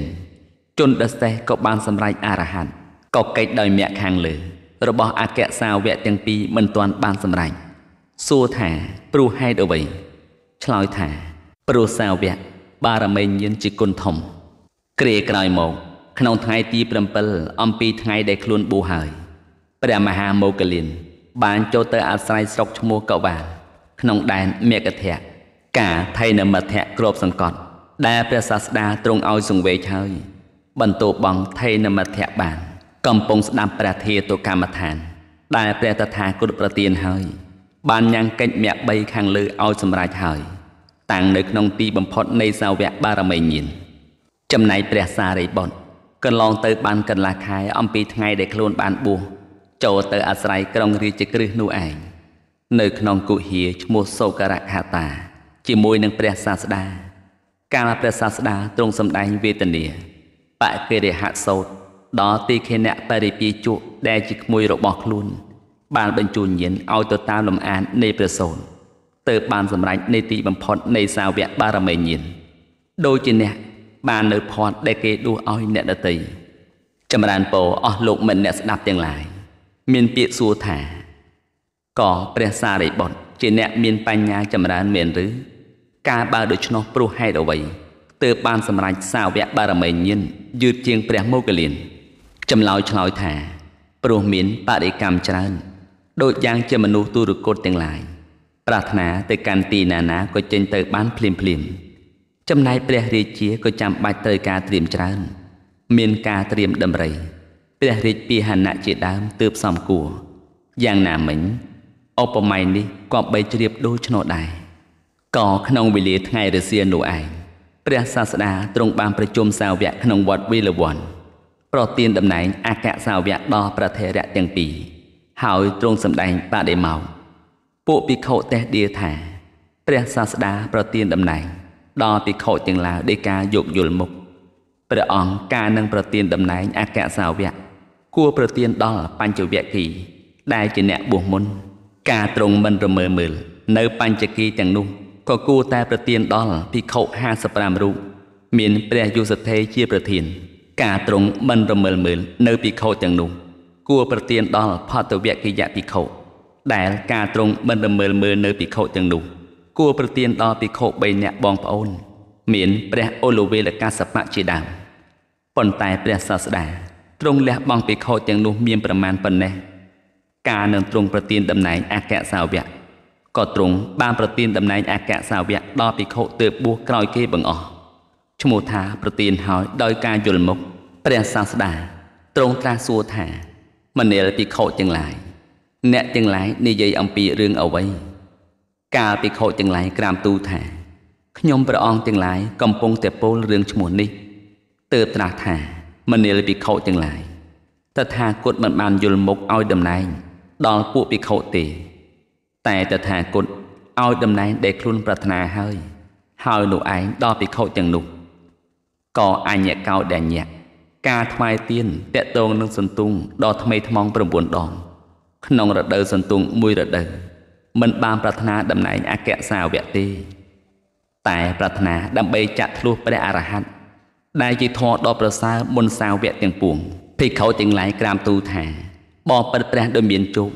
A: ជនដសេះក៏បានសម្រេចអរហន្តក៏កិច្ចដោយមគ្គខាងលើរបស់អគ្គសាវកទាំងពីរមិនទាន់បានសម្រេចសួរថាព្រោះហេតុអ្វីឆ្លើយថាព្រោះសាវកបារមីញានជាគុណធំគ្រាក្រោយមកក្នុងថ្ងៃទី7អំពីថ្ងៃដែលខ្លួនបួសហើយព្រះមហាមោគលានបានចូលទៅអាស្រ័យស្រុកឈ្មោះកវ៉ាក្នុងដែនមេកធៈកាថៃនមធៈគ្របសង្កត់ដែលព្រះសាស្តាទ្រង់ឲ្យសង្វេកហើយបន្ទោបងថេនមធៈបាន កំពុងស្ដាប់ព្រះធាតុកម្មដ្ឋានដែលព្រះតថាគតប្រទានហើយបានញ៉ាំងកិច្ចមគ្គ3ខាងលើឲ្យសម្រេចហើយ តាំងនៅក្នុងទីបំផុត នៃសាវកបារមីញាណចំណែកព្រះសារីបុត្រកន្លងទៅ បាន កន្លះខែអំពីថ្ងៃដែលខ្លួនបានបួសចូលទៅ អាស្រ័យក្រុងរាជក្រឹសនោះឯងនៅក្នុងគុហាឈ្មោះសោករៈខាតាជាមួយនឹងព្រះសាស្តាកាលព្រះសាស្តាទ្រង់សម្ដែងវេទនាបកិរិហសោតដល់ទីខេនៈបរិពាជក់ដែលជាក្មួយរបស់ខ្លួន បានបញ្ជូនញៀនឲ្យទៅតាមលំអាននៃព្រះសូនទើបបានសម្រេចនៃទីបំផុតនៃសាវកបារមីញៀនដូចជាអ្នកបាននៅផាត់ដែលគេដួសឲ្យអ្នកដតីចម្រើនពរអស់លោកមិត្តអ្នកស្ដាប់ទាំងឡាយមានពាក្យសួរថាក៏ព្រះសារីបុត្រជាអ្នកមានបញ្ញា ចម្រើនមែនឬការបើដូច្នោះព្រោះហេតុអ្វីទើបបានសម្រេចសាវកបារមីញាណយឺតជាងព្រះមោគលានចម្លើយឆ្លើយថា ព្រោះមានបរិកម្មច្រើន ដូចយ៉ាងជាមនុស្សទុរគតទាំងឡាយប្រាថ្នាទៅកាន់ទីណាណាក៏ចេញទៅបានភ្លាមភ្លាមចំណែកព្រះរាជាក៏ចាំបាច់ត្រូវការត្រៀមច្រើន មានការត្រៀមដំរី ព្រះរាជពាហនៈជាដើមទើបសំគួរយ៉ាងណាមិញឧបមានេះក៏បីជ្រាបដូច្នោះដែរក៏ក្នុងវេលាថ្ងៃរសៀលនោះឯងព្រះសាស្តាទ្រង់បានប្រជុំសាវកក្នុងវត្តវិលវ័នប្រទានតំណែងអគ្គសាវកដល់ប្រធរៈទាំងពីរហើយទ្រង់សម្ដែងបដិមោពួកភិក្ខុទេសដៀថាព្រះសាស្តាប្រទានតំណែងដល់ភិក្ខុទាំងឡាយដោយការយោគយល់មុខព្រះអង្គការនឹងប្រទានតំណែងអគ្គសាវកគួរប្រទានដល់បញ្ចវគិដែលជាអ្នកបួសមុន ការទ្រង់មិនរមើលមើលនៅបញ្ចគិទាំងនោះក៏គួរតែប្រទានដល់ភិក្ខុ55រូបមាន ព្រះយុសធេជាប្រធានការទ្រង់មិនរមិលមើលនៅភិក្ខុទាំងនោះគួរប្រទានដល់ផតវគិយភិក្ខុដែលការទ្រង់មិនរមិលមើលនៅភិក្ខុទាំងនោះគួរប្រទានដល់ភិក្ខុ3នាក់បងប្អូន មាន ព្រះអូលវេលកាសបៈជាដើមប៉ុន្តែព្រះសាស្តាទ្រង់លះបង់ភិក្ខុទាំងនោះ មានប្រមាណប៉ុណ្ណេះការនឹងទ្រង់ប្រទានតំណែងអគ្គសាវកក៏ទ្រង់បានប្រទានតំណែងអគ្គសាវកដល់ភិក្ខុទើបបួសក្រោយគេបង្អស់ឈ្មោះថាប្រទានហើយដោយការយល់មុខព្រះសាស្តាទ្រង់ត្រាស់សួរថាមនាលភិក្ខុទាំងឡាយអ្នកទាំងឡាយនិយាយអំពីរឿងអ្វីកាលភិក្ខុទាំងឡាយក្រាមទូថាខ្ញុំព្រះអង្គទាំងឡាយកំពុងតែពោលរឿងឈ្មោះនេះទើបត្រាស់ថាមនាលភិក្ខុទាំងឡាយតថាគតមិនបានយល់មុខឲ្យតំណែងដល់ពួកភិក្ខុទេតែតថាគតឲ្យតំណែងដែលខ្លួនប្រាថ្នាហើយហើយនោះឯងដល់ភិក្ខុទាំងនោះក៏អញ្ញកោដញ្ញៈការថ្វាយទៀនតកតងនឹងសន្ទុងដល់ថ្មីថ្មង9ដង ក្នុងរដូវសន្ទុងមួយរដូវមិនបានប្រាថ្នាតំណែងអគ្គសាវកទេតែប្រាថ្នាដើម្បីចាក់ធ្លុះព្រះអរហន្តដែលជាធម៌ដ៏ប្រសើរមុនសាវកទាំងពួងភិក្ខុទាំងឡាយក្រាមទូថា បបិទ្ធព្រះដ៏មានជោគ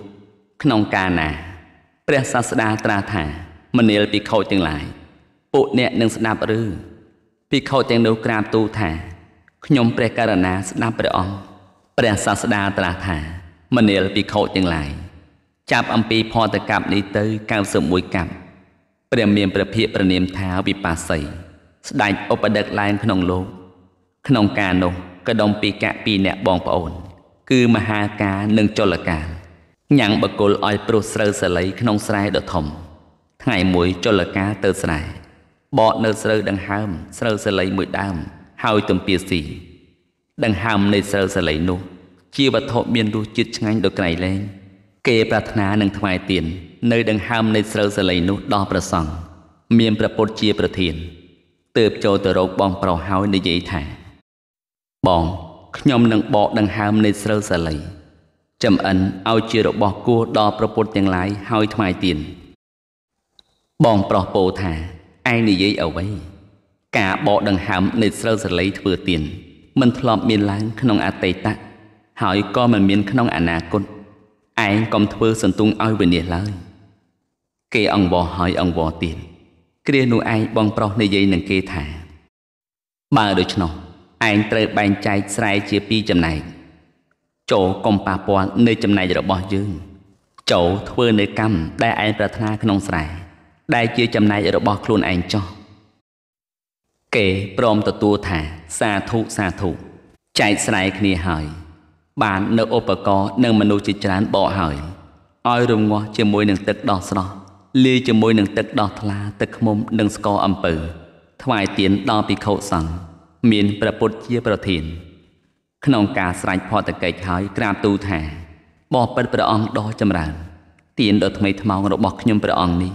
A: ក្នុងកាលណាព្រះសាស្តាត្រាថាមនាលភិក្ខុទាំងឡាយពួកអ្នកនឹងស្ដាប់ឬភិក្ខុទាំងនោះក្រាបទូលថាខ្ញុំព្រះករណាស្ដាប់ព្រះអង្គព្រះសាស្តាត្រាថាមនាលភិក្ខុទាំងឡាយចាប់អំពីភ័តកម្មនេះទៅ91កម្មព្រះមានព្រះភិក្ខប្រនាមថាវិបាសីស្ដេចឧបដឹកឡើងក្នុងលោក ក្នុងការនោះក៏ដុំពីកាក់ពីអ្នកបងប្អូន គឺមហាការនិងចលការញ៉ាំងបកុលឲ្យព្រោះស្រូវសាលីក្នុងស្រែដ៏ធំ ថ្ងៃមួយចលការទៅស្រែបកនៅស្រូវដង្ហើមស្រូវសាលីមួយដើមហើយទំពាស៊ីដង្ហើមនៃស្រូវសាលីនោះជាវត្ថុមានរសជាតិឆ្ងាញ់ដ៏ក្រៃលែងគេប្រាថ្នានឹងថ្វាយទៀននៅដង្ហើមនៃស្រូវសាលីនោះដល់ព្រះសង្ឃមានព្រះពុទ្ធជាប្រធានទើបចូលទៅរកបងប្រុសហើយនិយាយថា បងខ្ញុំនឹងបកដង្ហើមនៃស្រូវសាលីចំអិនឲ្យជារបស់គោះដល់ប្រពន្ធទាំងឡាយហើយថ្វាយទៀនបងប្រុសពោលថាឯងនិយាយអ្វី ការបកដង្ហើមនៃស្រូវសលី ធ្វើទៀនមិនធ្លាប់មានឡើងក្នុងអតីតហើយក៏មិនមានក្នុងអនាគតឯងកុំធ្វើសន្ទងឲ្យវិនាសឡើយ គេអង្វរហើយអង្វរទៀតគ្រានោះឯងបងប្រុសនិយាយនឹងគេថា បើដូច្នោះឯងត្រូវបែងចែកស្រែជាពីរចំណែកចូលកុំប៉ះពាល់នៃចំណែករបស់យើង ចូលធ្វើនៅកម្មដែលឯងប្រាថ្នាក្នុងស្រែដែលជា ចំណែករបស់ខ្លួនឯងចោះគេព្រមទទួលថាសាធុសាធុចែកស្រែគ្នាហើយបាននៅឧបករណ៍និងមនុស្សជាច្រើនបកហើយឲ្យរងាស់ជាមួយនឹងទឹកដោះស្រស់លាយជាមួយនឹងទឹកដោះថ្លាទឹកឃ្មុំនិងស្ករអំពៅថ្វាយទៀនដល់ភិក្ខុសង្ឃមានព្រះពុទ្ធជាប្រធាន។ក្នុងការស្រេចផតកិច្ចហើយក្រាបទូលថា បបិទ្ធព្រះអង្គដ៏ចម្រើនទានដ៏ថ្មីថ្មោងរបស់ខ្ញុំព្រះអង្គនេះ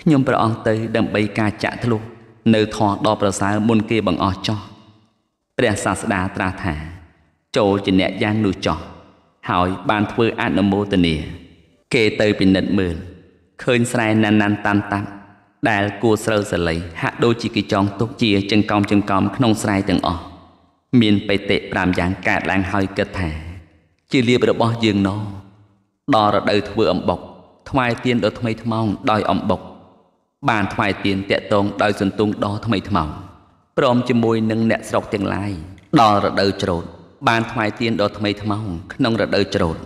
A: ខ្ញុំព្រះអង្គទៅ ដើម្បីការចាក់ធ្លុះនៅធម៌ដ៏ប្រសើរមុនគេបង្អស់ចោះព្រះសាស្តាត្រាស់ថា ចូលជាអ្នកយ៉ាងនោះចោះហើយបានធ្វើអនុមោទនាគេទៅពិនិត្យមើលឃើញស្រែណាន់ណាន់តាន់តាប់ដែលគួរស្រូវសលៃហាក់ដូចជាគេចងទុកជា ចង្កំចង្កំក្នុងស្រែទាំងអស់មានបេតិ5យ៉ាងកើតឡើងហើយគិតថា ជាលៀបរបស់យើងណោដល់រដូវធ្វើអំបុកថ្វាយទៀនដល់ថ្មីថ្មោងដោយអំបុកបានថ្វាយទៀនតាក់តងដោយសន្ទងដល់ថ្មីថ្មោងព្រមជាមួយនឹងអ្នកស្រុកទាំងឡាយដល់រដូវច្រូតបានថ្វាយទៀនដល់ថ្មីថ្មោងក្នុងរដូវច្រូត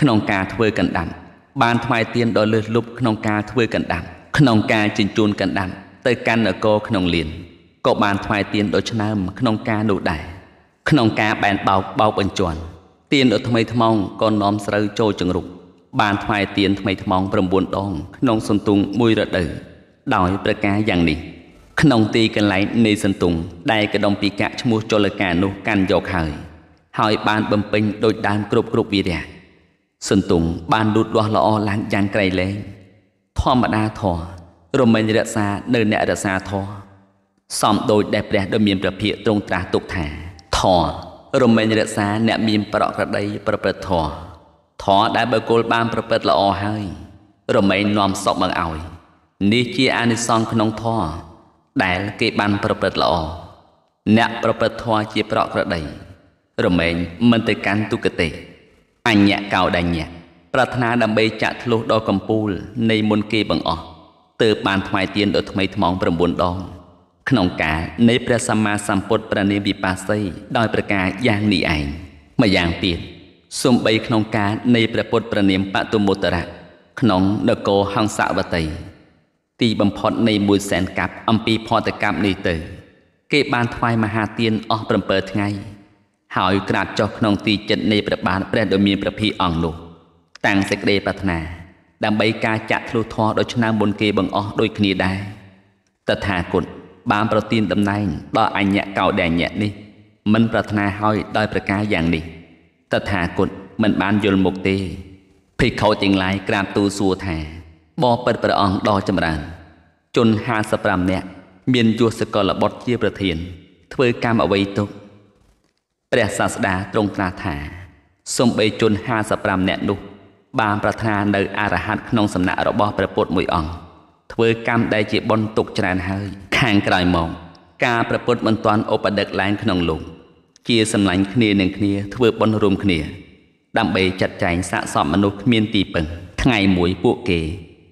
A: ក្នុងការធ្វើកណ្ដាប់បានថ្វាយទៀនដល់លើសលប់ក្នុងការធ្វើកណ្ដាប់ក្នុងការជញ្ជូនកណ្ដាប់ទៅកាន់នគរក្នុងលានក៏បានថ្វាយទៀនដូចឆ្នាំ ក្នុងការនោះដែរក្នុងការបែនបោកបោកបញ្ជាន់ទៀនដូចថ្មីថ្មងក៏នាំស្រូវចូលជង្រុកបានថ្វាយទៀនថ្មីថ្មង9ដងក្នុងសន្ទុងមួយរដូវដោយប្រការយ៉ាងនេះ ក្នុងទីកន្លែងនៃសន្ទុងដែលកដំពីកាក់ឈ្មោះចលការនោះកាន់យកហើយ ហើយបានបំពេញដោយដើមគ្រប់គ្រប់វិរៈសន្ទុងបានលូតលាស់ល្អឡើងយ៉ាងក្រៃលែងធម្មតាធររមែងរក្សានៅ អ្នករក្សាធរសំដូចដែលព្រះដ៏មានព្រះភិក្ខទ្រង់ត្រាស់ទុកថាធររមែងរក្សាអ្នកមានប្រក្រតីប្រព្រឹត្តធរធរដែលបុគ្គលបានប្រព្រឹត្តល្អហើយរមែងនាំសពមកឲ្យ នេះជាអានិសង្សក្នុងធរដែលគេបានប្រព្រឹត្តល្អអ្នកប្រព្រឹត្តធម៌ជាប្រក្រតីរមែងមិនទៅកាន់ទុគតិអញ្ញកោដញ្ញៈប្រាថ្នាដើម្បីចាក់ធ្លុះដល់កំពូលនៃមុនគេបង្អស់ទើបបានថ្វាយទៀនដល់ថ្មីថ្មង9ដងក្នុងការនៃព្រះសម្មាសម្ពុទ្ធព្រះនាមវិបស្សីដោយប្រការយ៉ាងនេះឯងម្យ៉ាងទៀតសំបីក្នុងការនៃព្រះពុទ្ធព្រះនាមបតុមុតរៈក្នុងនគរហង្សវតីទីបំផុតនៃមួយសែនកាប់អំពីផតកម្មនេះទៅ គេបានថ្វាយមហាទានអស់7ថ្ងៃ ហើយក្រាបចុះក្នុងទីចិត្តនៃព្រះបាទព្រះដ៏មានព្រះភិអង្គនោះតាំងសេចក្តីប្រាថ្នាដើម្បីការចាក់ធ្លុះធោះដល់ឆ្នាំមុនគេបង្អស់ដូចគ្នាដែរតថាគតបានប្រទានតំណែងដល់អញ្ញកោដញ្ញៈនេះមិនប្រាថ្នាឲ្យដោយប្រការយ៉ាងនេះតថាគតមិនបានយល់មុខទេ ភិក្ខុទាំងឡាយក្រាបទូលសួរថាបបិទ្ធព្រះអង្គដ៏ចម្រើនជន55នាក់មានយសកលបុត្រជាប្រធានធ្វើកម្មអ្វីទុកព្រះសាស្តាទ្រង់ត្រាស់ថាសំបីជន55នាក់នោះបានប្រាថ្នានៅអរហັດក្នុងសំណាក់របស់ព្រះពុទ្ធមួយអង្គធ្វើកម្មដែលជាបុណ្យទុកច្រើនហើយខាងក្រោយមកការប្រពុតមិនទាន់ឧបដិកឡើងក្នុងលោកជាសម្លាញ់គ្នានឹងគ្នាធ្វើបុណ្យរួមគ្នា ដើម្បីចាត់ចែងសាកសពមនុស្សគ្មានទីពឹងថ្ងៃមួយពួកគេ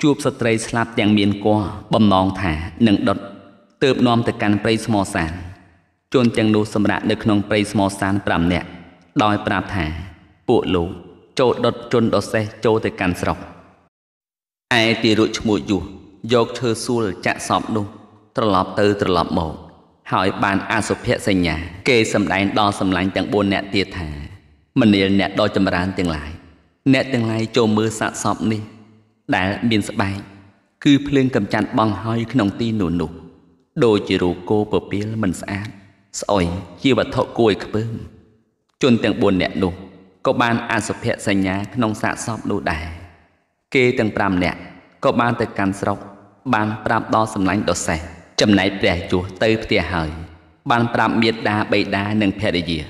A: ជួបស្ត្រីស្លាប់ទាំងមានគភ៌បំណងថានឹងដុតទើបនាំទៅកាន់ព្រៃស្មោសានជនទាំងនោះសម្រាកនៅក្នុងព្រៃស្មោសាន5នាក់ដោយប្រាប់ថាពួកលោកចូលដុតជនដសេះចូលទៅកាន់ស្រុកឯទីរុឈ្មោះយុះយកឈើសួលចាក់សពនោះ ត្រឡប់ទៅត្រឡប់មកហើយបានអសុភៈសញ្ញា គេសម្ដែងដល់សម្លាញ់ទាំង4នាក់ទៀតថាមនាលអ្នកដ៏ចម្រើនទាំងឡាយអ្នកទាំងឡាយចូលមើលសាកសពនេះ ដែលមានស្បែកគឺភ្លើងកំចាត់បងហើយ ក្នុងទីនោះនោះ ដូចជារូបគោពពាលមិនស្អាតស្អុយជាវត្ថុគួរឲ្យខ្ពើមជនទាំង4នាក់នោះក៏បានអសុភៈសញ្ញាក្នុងសាកសពនោះដែរគេទាំង5នាក់ក៏បានទៅកាន់ស្រុកបានប្រាប់ដល់សម្លាញ់ដុសេសចំណែកព្រះជួសទៅផ្ទះហើយ បានប្រាប់មាតាបិតានិងភរិយា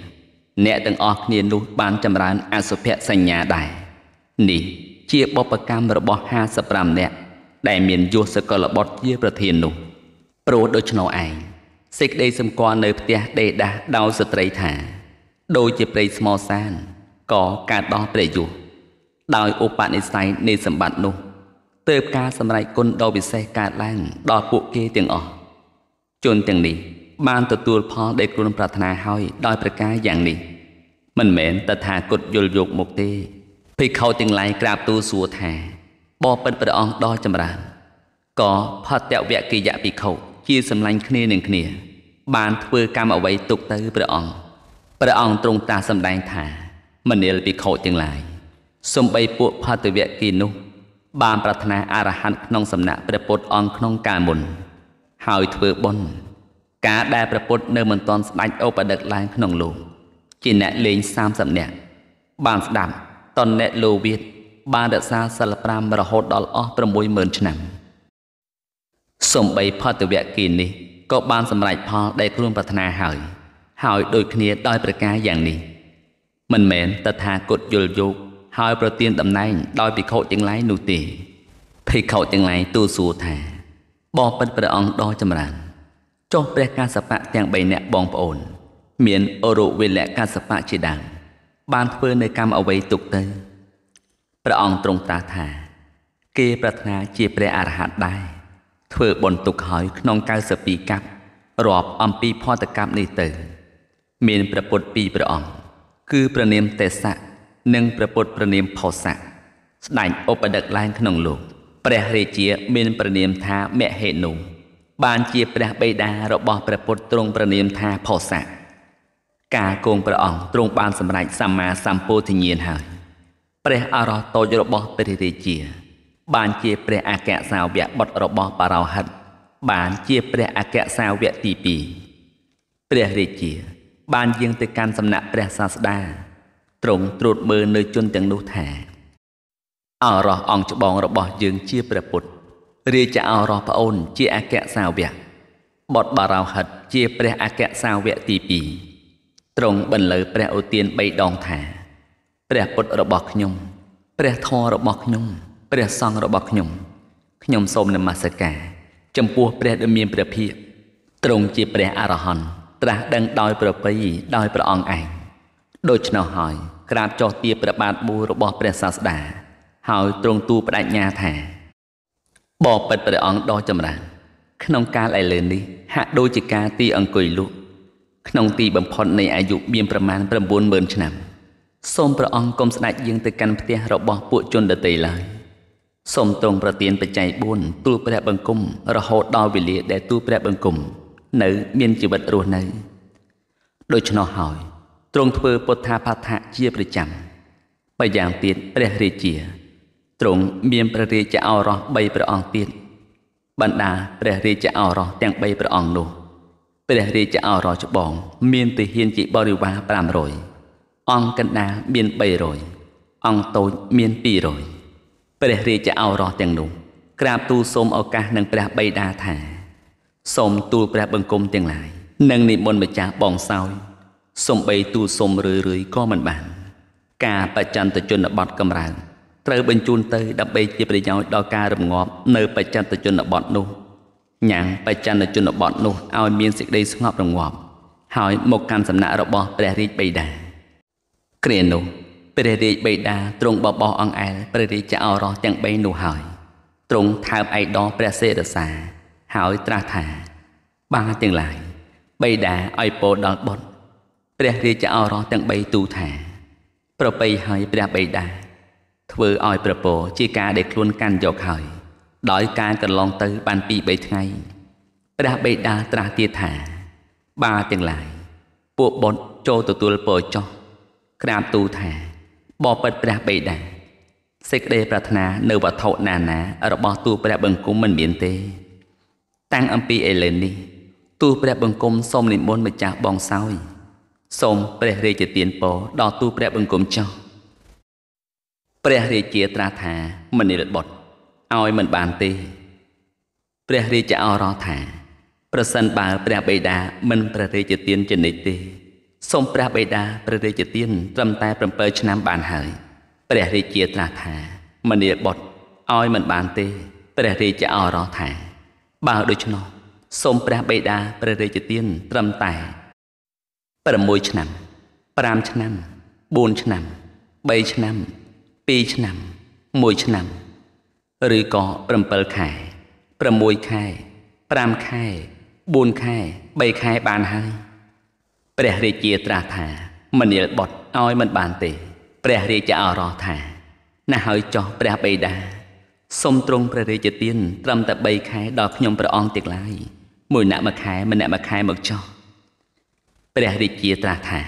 A: អ្នកទាំងអស់គ្នានោះ បានចម្រើនអសុភៈសញ្ញាដែរនេះ ជាបបកម្មរបស់55នាក់ដែល មានយសសកលបុត្រជាប្រធាននោះ ព្រោះដូច្នោះឯងសេចក្តីសម្គាល់នៅ ផ្ទះដេដាស់ដោយស្ត្រីថាដូចជាព្រៃស្មោសានក៏កើតដល់ព្រះយុទ្ធដោយឧបនិស្ស័យនៃសម្បត្តិនោះទើបការសម្រេចគុណដ៏ពិសេសកើតឡើងដល់ពួកគេទាំងអស់ជនទាំងនេះបានទទួលផលដែលខ្លួនប្រាថ្នាហើយដោយប្រការយ៉ាងនេះមិនមែនតថាគតយល់យកមកទេភិក្ខុទាំងឡាយក្រាបទូលសួរថាបបិទ្ធព្រះអង្គដ៏ចម្រើនក៏ផត្តវគិយភិក្ខុជាសម្លាញ់គ្នានឹងគ្នាបានធ្វើកម្មអ្វីទុកទៅព្រះអង្គព្រះអង្គទ្រង់តាសម្ដែងថាមនាលភិក្ខុទាំងឡាយសំបីពួកផត្តវគិនោះបានប្រាថ្នាអរហន្តក្នុងសំណាក់ព្រះពុទ្ធអង្គក្នុងកាលមុនហើយធ្វើបុណ្យការដែលព្រះពុទ្ធនៅមិនទាន់ស្ដេចឧបដឹកឡើងក្នុងលោក ជាអ្នកលេង30នាក់បានស្ដាប់តនអ្នកលោវិតបានរក្សាសិល5រហូតដល់អស់60000ឆ្នាំសំបីផតវៈគីនេះក៏បាន សម្រេចផលដែលខ្លួនប្រាថ្នាហើយ ហើយដូច គ្នាដោយប្រការយ៉ាងនេះ មិនមែនតថាគតយល់យោគហើយប្រទានតំណែងដោយភិក្ខុទាំងឡាយនោះទេភិក្ខុទាំងឡាយទូលសួរថា បបិទ្ធព្រះអង្គដ៏ចម្រើនចុះព្រះកាសបៈទាំង3នាក់បងប្អូន មានអរុវេលកាសបៈជាដើមបានធ្វើនៅកម្មអ្វីទុកទៅព្រះអង្គទ្រង់ត្រាស់ថា គេប្រាថ្នាជាព្រះអរហន្តដែរធ្វើបន្ទុកហើយក្នុង92កាប់រាប់អំពីផតកម្មនេះទៅ មានព្រះពុទ្ធពីរព្រះអង្គគឺព្រះនាមទេសៈនិងព្រះពុទ្ធព្រះនាមផោសៈស្ដេចឧបដិកឡើងក្នុងលោកព្រះរាជា មានព្រះនាមថាមហេនុបានជាព្រះបិតារបស់ព្រះពុទ្ធទ្រង់ព្រះនាមថាផោសៈការគង់ព្រះអង្គទ្រង់បានសម្រេចសម្មាសម្ពោធិញ្ញាណហើយព្រះអរហតូចរបស់ព្រះរាជា បានជា ព្រះអគ្គសាវកបុត្ររបស់បារោហិតបានជាព្រះអគ្គសាវកទី2ព្រះរាជា បានយាងទៅកាន់សំណាក់ព្រះសាស្តាទ្រង់ត្រួតមើលនៅជនទាំងនោះថាអរោះអង្គច្បងរបស់យើងជាព្រះពុទ្ធរាជអរោះប្អូន ជាអគ្គសាវកបតបារោហិត ជា ព្រះអគ្គសាវកទី2ទ្រង់បន្លឺព្រះឧទាន3ដងថាព្រះពុទ្ធរបស់ខ្ញុំ ព្រះធម៌របស់ខ្ញុំព្រះសង្ឃរបស់ខ្ញុំខ្ញុំសូមនមស្ការ ចំពោះព្រះដ៏មានព្រះភិក្ខទ្រង់ជាព្រះអរហន្តត្រាស់ដឹងដោយប្រពៃដោយព្រះអង្គឯងដូច្នោះហើយក្រាបចុះទាព្រះបាទមូលរបស់ព្រះសាស្តា ហើយទ្រង់ទូបដិញ្ញាថាបបិទ្ធព្រះអង្គដ៏ចម្រើនក្នុងកាលឥឡូវនេះហាក់ដូចជាការទីអង្គុយលក់ក្នុងទីបំផុតនៃអាយុមានប្រមាណ90000ឆ្នាំសូមព្រះអង្គកុំស្ដេចយាងទៅកាន់ផ្ទះរបស់ពួកជនដតីឡើយសូមទ្រង់ប្រទានបច្ច័យ4ទូលព្រះបង្គំរហូតដល់វេលាដែលទូលព្រះបង្គំនៅមានជីវិតរស់នៅ ដូច្នោះហើយទ្រង់ធ្វើពុទ្ធាផដ្ឋៈជាប្រចាំបើយ៉ាងទៀតព្រះរាជាទ្រង់មានព្រះរាជឱរោះ3ព្រះអង្គទៀតបណ្ដាព្រះរាជឱរោះទាំង3ព្រះអង្គនោះព្រះរាជឱរោះច្បង មានទាហានជាបរិវារ500អង្គកណ្ដាលមាន300អង្គតូចមាន200ព្រះរាជឱរោះទាំងនោះ ក្រាបទូលសូមឱកាសនឹងព្រះបិតាថាសូមទូលព្រះបង្គំទាំងឡាយនិងនិមន្តម្ចាស់បងសោយសំបីទូសុំរឿយរឿយក៏មិនបានការបច្ចន្តជនបទកម្រើងត្រូវបញ្ជូនទៅ ដើម្បីជាប្រយោជន៍ដល់ការរងាប់នៅបច្ចន្តជនបទនោះញ៉ាំងបច្ចន្តជនបទនោះឲ្យមានសេចក្តីស្ងប់រងាប់ ហើយមកកាន់សំណាក់របស់ ព្រះរាជបិតាគ្រានោះ ព្រះរាជបិតាទ្រង់បបោះអង្អែលព្រះរាជឱរោសទាំង3នោះហើយទ្រង់ថើបឯកដងព្រះសេរសាហើយត្រាស់ថា បាទទាំងឡាយបិតាឲ្យពោដល់បុត្រព្រះរាជឱរសទាំង3ទូថា ប្របីឲ្យព្រះបិតាធ្វើឲ្យប្រពោជាការដែលខ្លួនកាន់យកហើយ ដោយការកន្លងទៅបានពី3ថ្ងៃ
B: ព្រះបិតាត្រាស
A: ់ទៀតថា បាទាំងឡាយពួកបុត្រចូលទទួលពរចោះក្រាបទូថា បបិទ្ធព្រះបិតាសេចក្តីប្រាថ្នានៅវត្ថុណានារបស់ទូព្រះបង្គំមិនមានទេតាំងអំពីឥឡូវនេះទូព្រះបង្គំសូមនិមន្តម្ចាស់បងសោយសូមព្រះរាជាទានពរដល់ទូព្រះបង្គំចោះព្រះរាជាត្រាស់ថាមនិលបុត្រឲ្យមិនបានទេព្រះរាជាអរោថាប្រសិនបើព្រះបិតាមិនព្រះរាជាទានចនិចទេសូមព្រះបិតាព្រះរាជាទានត្រឹមតែ7ឆ្នាំបានហើយ ព្រះរាជាត្រាស់ថាមនីបុត្រឲ្យមិនបានទេព្រះរាជាអរោថា បើដូច្នោះសូមព្រះបិតាព្រះរាជាទានត្រឹមតែ6ឆ្នាំ5ឆ្នាំ4ឆ្នាំ3ឆ្នាំ2ឆ្នាំ1ឆ្នាំ ឬក៏7ខែ6ខែ5ខែ4ខែ3ខែបានហើយព្រះរាជាត្រាស់ថាមនាលបុតឲ្យមិនបានទេ ព្រះរាជាអរោះថាណាស់ហើយចោះព្រះបេដាសូមទ្រង់ព្រះរាជាទាន ត្រឹមតែ3ខែដល់ខ្ញុំព្រះអង្គទៀតឡើយមួយណាក់មួយខែម្នាក់មួយខែមកចោះព្រះរាជាត្រាស់ថា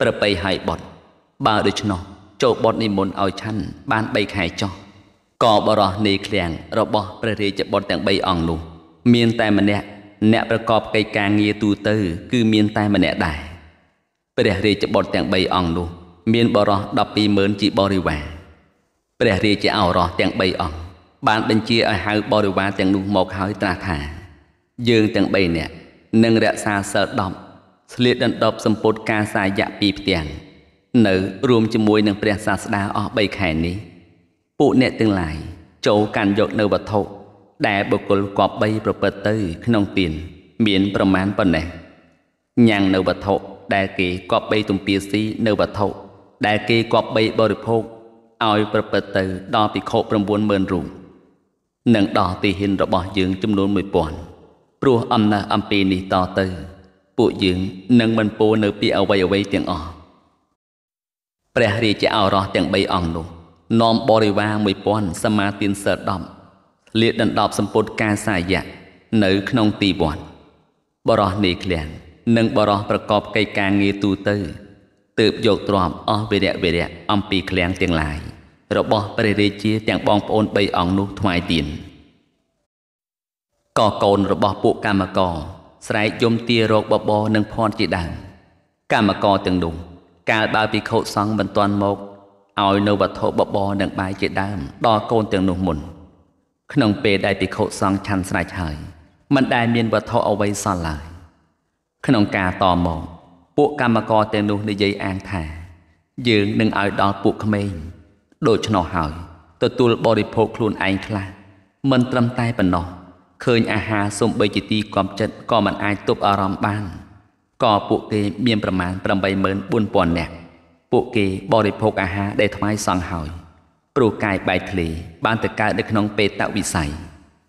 A: ប្របីហើយបុតបើដូច្នោះចូលបុតនិមន្តឲ្យឆាន់បាន3ខែចោះក៏បរោះនៃឃ្លាំងរបស់ព្រះរាជបុត្រទាំង3អង្គនោះ មាន តែម្នាក់អ្នកប្រកបកិច្ចការងារទូទៅ គឺ មានតែម្នាក់ដែរព្រះរាជបុត្រទាំង3អង្គនោះ មានបរោះ120000ជាបរិវារព្រះរាជាឱរោះទាំង3អង្គបានបញ្ជាឲ្យហៅបរិវារទាំងនោះមកហើយត្រាស់ថាយើងទាំង3នាក់នឹងរក្សាសិល10ស្លៀកដណ្ដប់សម្ពុតការសាយៈពីផ្ទាំងនៅ រួមជាមួយនឹងព្រះសាស្តាអស់3ខែនេះ ពួកអ្នកទាំងឡាយចូលកាន់យកនៅវត្ថុដែលបុគ្គលគប្បីប្រព្រឹត្តទៅក្នុងទានមានប្រមាណប៉ុណ្ណេះញ៉ាំងនៅវត្ថុដែលគេគប្បីទំពាស៊ីនៅវត្ថុដែលគេគប្បីបរិភោគឲ្យប្រព្រឹត្តទៅដល់ភិក្ខុ90000រូបនិងដល់ទីហ៊ានរបស់យើងចំនួន1000ព្រោះអំណះអំពីនេះតទៅពួកយើងនឹងមិនពោនៅពាក្យអ្វីអ្វីទាំងអស់ព្រះរាជាឱរោះទាំង3អង្គនោះនាំបរិវារ1000សមាទានសើ10លាតដណ្ដប់សម្ពុតការសាយៈនៅក្នុងទីវត្តបរោះនេះក្លៀងនិងបរោះប្រកបកិច្ចការងារទូទៅទើបយកទ្រពអស់វិរៈវិរៈអំពីក្លៀងទាំងឡាយរបស់ព្រះរាជាទាំងបងប្អូន3អង្គនោះថ្វាយទៀនក៏កូនរបស់ពួកកម្មករស្រែកយំទារោគបបោនិងភ័ន្តជាដើមកម្មករទាំងនោះ កាលបើពិខុសង្ឃមិនទាន់មកឲ្យនៅវត្ថុបបោនិងបាយជាដើមដល់កូនទាំងនោះមុន ក្នុងពេលដែលពិខុសង្ឃឆាន់ស្រេចហើយមិនដែលមានវត្ថុអ្វីសល់ឡើយក្នុងការតមកពួកកម្មករទាំងនោះនិយាយអាងថាយើងនឹងឲ្យដល់ពួកក្មេង ដូច្នោះហើយទទួលបរិភោគខ្លួនឯងខ្លះមិនត្រឹមតែប៉ុណ្ណោះឃើញអាហារសំបីជាទីគំចិត្តក៏មិនអាចទប់អារម្មណ៍បានក៏ពួកគេមានប្រមាណ84000នាក់ ពួកគេបរិភោគអាហារដែលថ្វាយសង់ហើយព្រោះកាយបែកធ្លាយបានទៅកើតនៅក្នុងបេតវិស័យ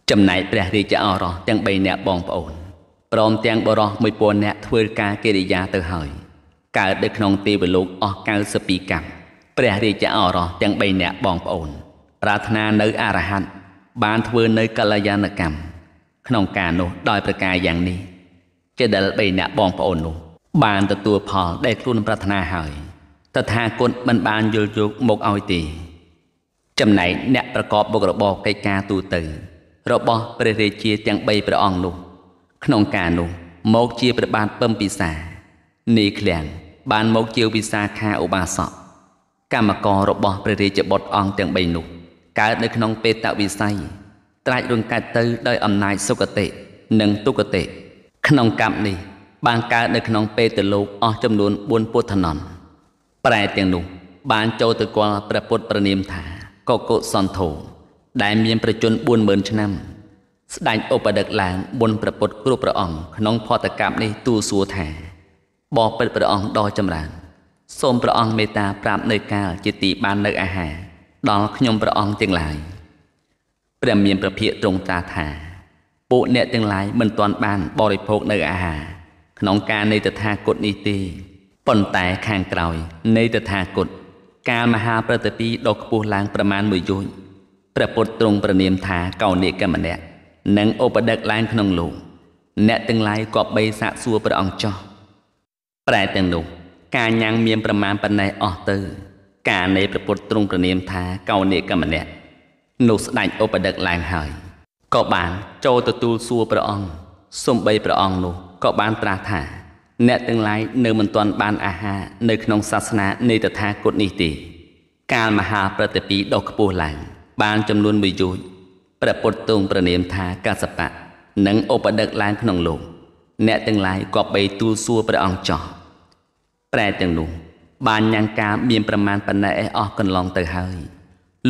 A: ចំណែកព្រះរាជាឱរសទាំង3នាក់បងប្អូនព្រមទាំងបរោះ1000នាក់ធ្វើការកិរិយាទៅហើយកើតនៅក្នុងទេវលោកអស់92កម្មព្រះរាជាឱរសទាំង3នាក់បងប្អូនប្រាថ្នានៅអរហន្តបានធ្វើនៅកល្យាណកម្មក្នុងការនោះដោយប្រការយ៉ាងនេះជាដែលបីអ្នកបងប្អូននោះ បានទទួលផលដែលខ្លួនប្រាថ្នាហើយតថាគតមិនបានយល់យោគមកឲ្យទេចំណែកអ្នកប្រកបមុខរបរកិច្ចការទូទៅ របស់ព្រះរាជាទាំង3ព្រះអង្គនោះ ក្នុងការនោះមកជាព្រះបាទពឹមពិសានីឃ្លាំងបានមកជាវិសាខាឧបាសកកម្មកររបស់ព្រះរាជបុត្រអង្គទាំង3នោះកើតនៅក្នុងបេតវិស័យត្រាច់រងកើតទៅដោយអំណាចសុគតិនិងទុគតិក្នុងកម្មនេះបានកើតនៅក្នុងពេលទៅលោកអស់ចំនួន4ពុទ្ធនំប្រែទាំងនោះ បានចូលទៅគាល់ព្រះពុទ្ធប្រណិមថាកកុសន្ធោដែលមានប្រជជន40000ឆ្នាំស្ដេចឧបដឹកឡើងបុណ្យព្រះពុទ្ធគ្រប់ព្រះអង្គក្នុងផតកម្មនេះទូលសួរថាបបិទ្ធព្រះអង្គដ៏ចម្រើនសូមព្រះអង្គមេត្តាប្រាប់នៅកាលជាទីបាននៅអាហារដល់ខ្ញុំព្រះអង្គទាំងឡាយ។ព្រះមានប្រភាកទ្រង់ត្រាថាពួកអ្នកទាំងឡាយមិនទាន់បានបរិភោគនៅអាហារក្នុងការនៃតថាគតនេះទេប៉ុន្តែខាងក្រោយនៃតថាគតកាលមហាប្រតិពីដ៏ខ្ពស់ឡើងប្រមាណមួយយោជន៍ព្រះពុទ្ធទ្រង់ប្រណាមថាកោនិកមណៈនិងឧបដឹកឡើងក្នុងលោក អ្នកទាំងឡាយក៏បីសាកសួរព្រះអង្គចោះប្រែទាំងនោះការញ៉ាំងមានប្រមាណប៉ុណ្ណេះអស់ទៅ ការនៃព្រះពុទ្ធទ្រង់ប្រណាមថាកោនិកមណៈនោះស្ដេចឧបដឹកឡើងហើយ ក៏បានចូលទទួលសួរព្រះអង្គសំបីព្រះអង្គនោះក៏បានត្រាស់ថា អ្នកទាំងឡាយនៅមិនទាន់បានអាហារនៅក្នុងសាសនានៃតថាគតនេះទេ កាលមហាប្រតិពីដ៏ខ្ពស់ឡើងបានចំនួនមួយយោជព្រះពុទ្ធទងប្រណីមថាកសបៈនិងឧបដឹកឡើងក្នុងលោកអ្នកទាំងឡាយក៏បីទូលសួរព្រះអង្គចោះប្រែទាំងនោះ បានញ៉ាំងការមានប្រមាណប៉ុណ្ណេះអស់កន្លងទៅហើយ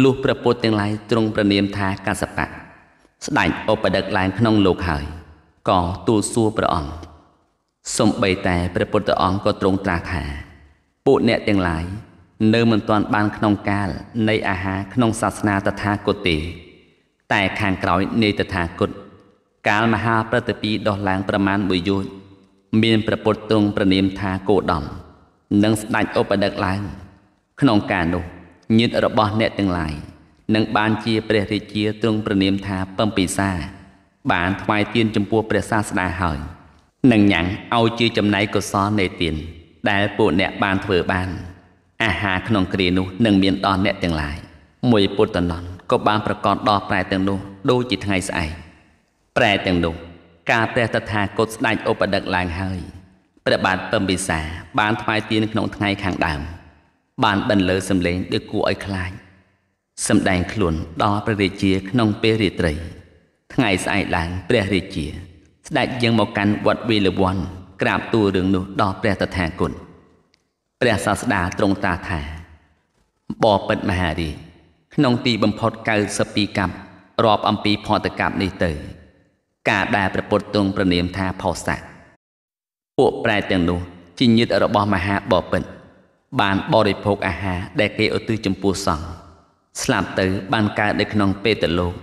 A: លុះព្រះពុទ្ធទាំងឡាយទ្រង់ប្រណាមថាកសបៈស្ដេចឧបដឹកឡើងក្នុងលោកហើយក៏ទូលសួរព្រះអង្គសំបីតែព្រះពុទ្ធអង្គក៏ទ្រង់ត្រាស់ថាពួកអ្នកទាំងឡាយ នៅមិនទាន់បានក្នុងកាលនៃអាហារក្នុងសាសនាតថាគតទេ តែខាងក្រោយនៃតថាគតកាលមហាប្រតិពីដោះឡើងប្រមាណមួយយោជន៍មានព្រះពុទ្ធទ្រង់ប្រណាមថាគោដំនិងស្ដេចឧបដឹកឡើងក្នុងការនោះញាតិរបស់អ្នកទាំងឡាយនឹងបានជាព្រះរាជាទ្រង់ប្រណាមថាពំពិសា បានថ្វាយទានចំពោះព្រះសាសនាហើយនឹងញ៉ាំងឲ្យជាចំណែកកុសលនៃទានដែលពួកអ្នកបានធ្វើបានអាហារក្នុងគ្រានោះនឹងមានដល់អ្នកទាំងឡាយមួយពុទ្ធនន់ក៏បានប្រកាសដល់ប្រែទាំងនោះដូចជាថ្ងៃស្អែកប្រែទាំងនោះ ការព្រះតថាគតស្ដេចឧបដឹកឡើងហើយព្រះបាទពំពិសាបានថ្វាយទានក្នុងថ្ងៃខាងដើម។បានបន្លឺសំឡេងដែលគួរឲ្យខ្លាចសម្ដែងខ្លួនដល់ព្រះរាជា ក្នុងពេលរាត្រី ថ្ងៃស្អែកឡើងព្រះរាជា ស្ដេចយាងមកកាន់វត្តវេលវ័នក្រាបទូលរឿងនោះដល់ព្រះតថាគតព្រះសាស្តាទ្រង់ត្រាស់ថាបបិទ្ធមហារាជក្នុងទីបំផុត92កັບរាប់អំពីផតកັບនេះទៅ ការដែលព្រះពុទ្ធទ្រង់ប្រណាមថាផោសៈពួកប្រែទាំងនោះជាញាតិរបស់មហាបបិទ្ធបានបរិភោគអាហារដែលគេឧទ្ទិសចំពោះសង្ឃស្លាប់ទៅបានកើតនៅក្នុងពេទ្យលោក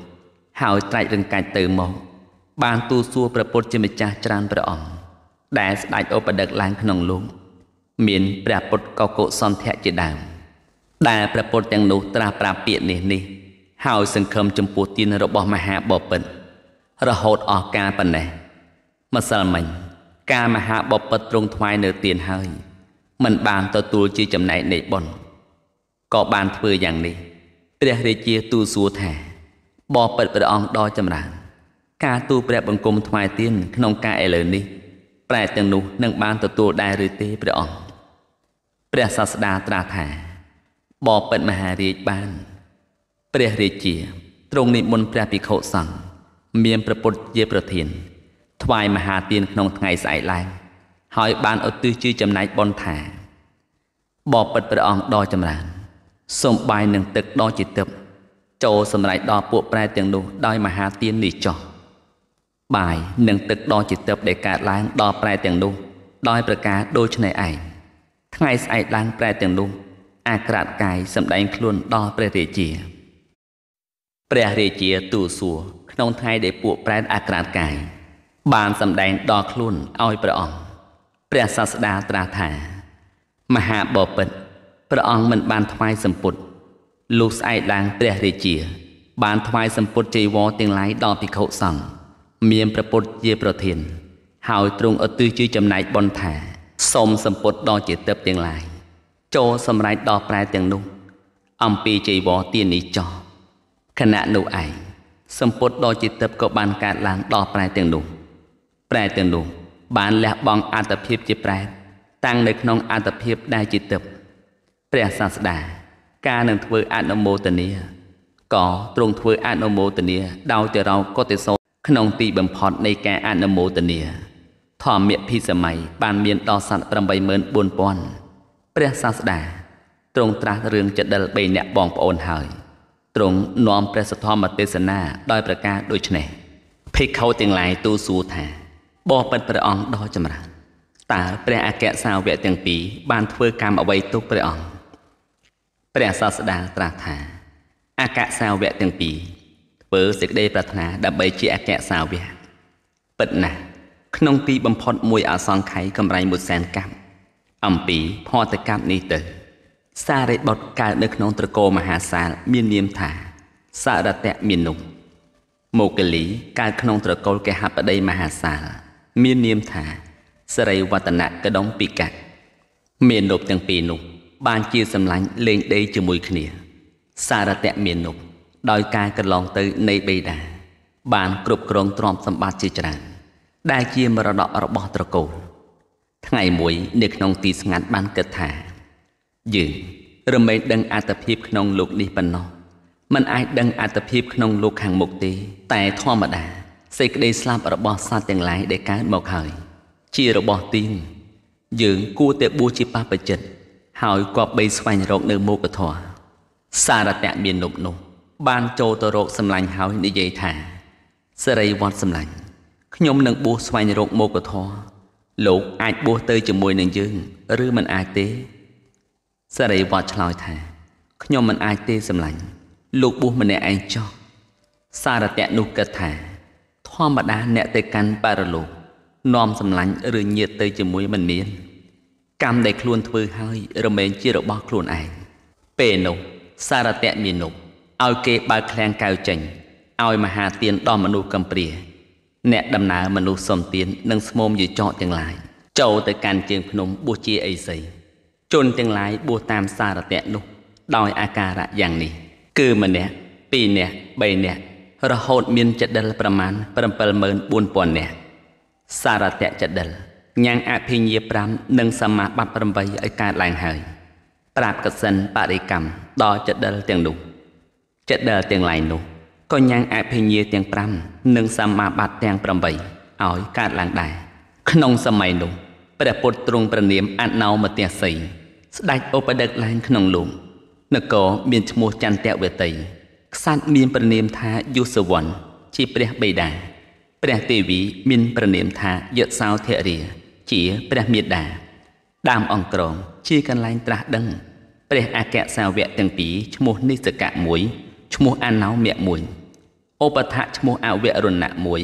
A: ហើយត្រែករង្កាច់ទៅមកបានទូលសួរព្រះពុទ្ធជាម្ចាស់ច្រើនព្រះអង្គដែលស្ដេចឧបដឹកឡើងក្នុងលោក មានព្រះពុទ្ធកកុសន្ធៈជាដើម ដែលព្រះពុទ្ធទាំងនោះ ត្រាស់ប្រាប់ពាក្យនេះនេះហើយសង្ឃឹមចំពោះទានរបស់មហាបពិត្ររហូតអស់ការប៉ុណ្ណេះម្សិលមិញការមហាបពិត្រទ្រង់ថ្វាយនៅទានហើយមិនបានទទួលជាចំណែកនៃបុណ្យក៏បានធ្វើយ៉ាងនេះព្រះរាជាទូលសួរថា បបិទ្ធព្រះអង្គដ៏ចម្រើនការទូលព្រះបង្គំថ្វាយទៀនក្នុងការឥឡូវនេះ ប្រែទាំងនោះនឹងបានទទួលដែរឬទេព្រះអង្គព្រះសាស្តាត្រាស់ថា បបិទ្ធមហារាជបានព្រះរាជាទ្រង់និមន្តព្រះភិក្ខុសង្ឃមានព្រះពុទ្ធជាប្រធាន ថ្វាយមហាទានក្នុងថ្ងៃស្អែកឡើងហើយបានឧទ្ទិសជាចំណែកបុណ្យថាបបិទ្ធព្រះអង្គដ៏ចម្រើនសូមបាយនឹងទឹកដ៏ជាទឹកចូលសម្រេចដល់ពួកប្រែទាំងនោះ ដោយមហាទាននេះចោះបាយនិងទឹកដ៏ជាទឹកដែលកើតឡើងដល់ប្រែទាំងនោះ ដោយប្រការដូចនេះឯងថ្ងៃស្អែកឡើងប្រែទាំងនោះអាក្រាតកាយសម្ដែង ខ្លួនដល់ព្រះរាជាព្រះរាជាទូសួរក្នុងថ្ងៃដែលពួកប្រែតអាក្រាតកាយបានសម្ដែងដល់ខ្លួនឲ្យព្រះអង្គព្រះសាស្តាត្រាស់ថា មហាបពិត្រព្រះអង្គមិនបានថ្វាយសម្ពុតលុះស្អែកឡើងព្រះរាជា បានថ្វាយសម្ពុតចីវរទាំងឡាយដល់ភិក្ខុសង្ឃមានព្រះពុទ្ធជាប្រធាន ហើយទ្រង់ឧទ្ទិសជាចំណែកបុណ្យថាសូមសម្ពុតដល់ជាទិព្វទាំងឡាយចូលសម្រេចដល់ប្រែទាំងនោះ អំពីចីវរទាននេះចោះខណៈនោះឯងសម្ពុតដល់ជាទិព្វក៏បានកើតឡើង ដល់ប្រែទាំងនោះប្រែទាំងនោះបានលះបង់អត្តភាពជាប្រែតតាំងនៅក្នុងអត្តភាពដែលជាទឹកព្រះសាស្តាការនឹងធ្វើអនុមោទនាក៏ទ្រង់ធ្វើអនុមោទនាដោយទៅរកកតិសោក្នុងទីបំផុតនៃការអនុមោទនាធម្មភិសម័យបានមានដល់សត្វ84000ព្រះសាស្តាទ្រង់ត្រាស់រឿងចដិល៣អ្នកបងប្អូនហើយទ្រង់នាំព្រះសទ្ធម្មទេសនាដោយប្រការដូចនេះភិក្ខុទាំងឡាយទូសួរថាបបិទ្ធព្រះអង្គដ៏ចម្រើនតើព្រះអគ្គសាវកទាំងពីរបានធ្វើកម្មអ្វីទុកព្រះអង្គព្រះសាស្តាត្រាស់ថាអគ្គសាវកទាំងពីរធ្វើសេចក្តីប្រាថ្នាដើម្បីជាអគ្គសាវកពិតណាស់ក្នុងទីបំផុតមួយអសង្ខ័យកំរៃមួយសែនកម្មអំពីភ័តកម្មនេះទៅ សារិបុត្រកើតនៅក្នុងត្រកូលមហាសាលមាននាមថាសារតៈមាននោះមកលីកើតក្នុងត្រកូលកេហបតីមហាសាលមាននាមថាសរិវតនៈកដុងពិកាមាននប់ទាំងពីរនោះ បានជាសម្លាញ់លេងដេកជាមួយគ្នា សារតៈមាននប់ដោយការកន្លងទៅនៃបេដាបានគ្រប់គ្រងទ្រព្យសម្បត្តិជាច្រើន ដែលជាមរតករបស់ត្រកូលថ្ងៃមួយនៅក្នុងទីស្ងាត់បានគិតថាយើងរមែងដឹងអត្តភាពក្នុងលោក នេះប៉ុណ្ណោះមិនអាចដឹងអត្តភាពក្នុងលោកខាងមុខទេ តែធម្មតាសេចក្តីស្លាប់របស់សត្វទាំងឡាយដែលកើតមកហើយជារបស់ទីនយើងគួរតែបួសជាបព្វជិតហើយគប្បីស្វែងរកនៅមោគធរសារតៈមាននុបនោះ បានចូលទៅរកសម្លាញ់ហើយនិយាយថាសិរីវត្តសម្លាញ់ខ្ញុំនឹងបួសស្វែងរកមោគធរលោកអាចបួសទៅជាមួយនឹងយើងឬមិនអាចទេសិរីវត្តឆ្លើយថាខ្ញុំមិនអាចទេសម្លាញ់លោកបួសម្នាក់ឯងចោះសារតៈនោះគិតថាធម្មតាអ្នកទៅកាន់បរលោកនាំសម្លាញ់ឬញាតទៅជាមួយមិនមានកម្មដែលខ្លួនធ្វើហើយរមែងជារបស់ខ្លួនឯងពេលនោះសារតៈមាននុបឲ្យគេបើកឃ្លាំងកៅចេញឲ្យមហាទានដល់មនុស្សកំព្រាអ្នកដំណើរមនុស្សសំទាននិងស្មោមយចកទាំងឡាយចូលទៅកាន់ជើងភ្នំបួសជាអីសីជនទាំងឡាយបួសតាមសារតៈនោះដោយអាការៈយ៉ាងនេះ គឺម្នាក់ពីរនាក់បីនាក់រហូត មានចដិលប្រមាណ74000នាក់សារតៈចដិលញ៉ាងអភិញ្ញា5និងសមាបត្តិ8ឲ្យកើតឡើងហើយប្រាប់កសិនបរិកម្មដល់ចដិលទាំងនោះចដិលទាំងឡាយនោះក៏ញ៉ាងអភិញ្ញាទាំង5និងសមាបត្តិទាំង8ឲ្យកើតឡើងដែរក្នុងសម័យនោះព្រះពុទ្ធទ្រង់ប្រណិមអនោមទសី ស្ដេចឧបដឹកឡើងក្នុងលោកនគរមានឈ្មោះចន្ទវតីក្សត្រមានព្រះនាមថាយុសវណ្ណជាព្រះបិតាព្រះទេវីមានព្រះនាមថាយសោធរា ជាព្រះមេដាដើមអង្គក្រងជាកន្លែងត្រាស់ដឹងព្រះអគ្គសាវកទាំងពីរឈ្មោះនិសកៈមួយឈ្មោះអណោមៈមួយឧបថៈឈ្មោះអវរណៈមួយ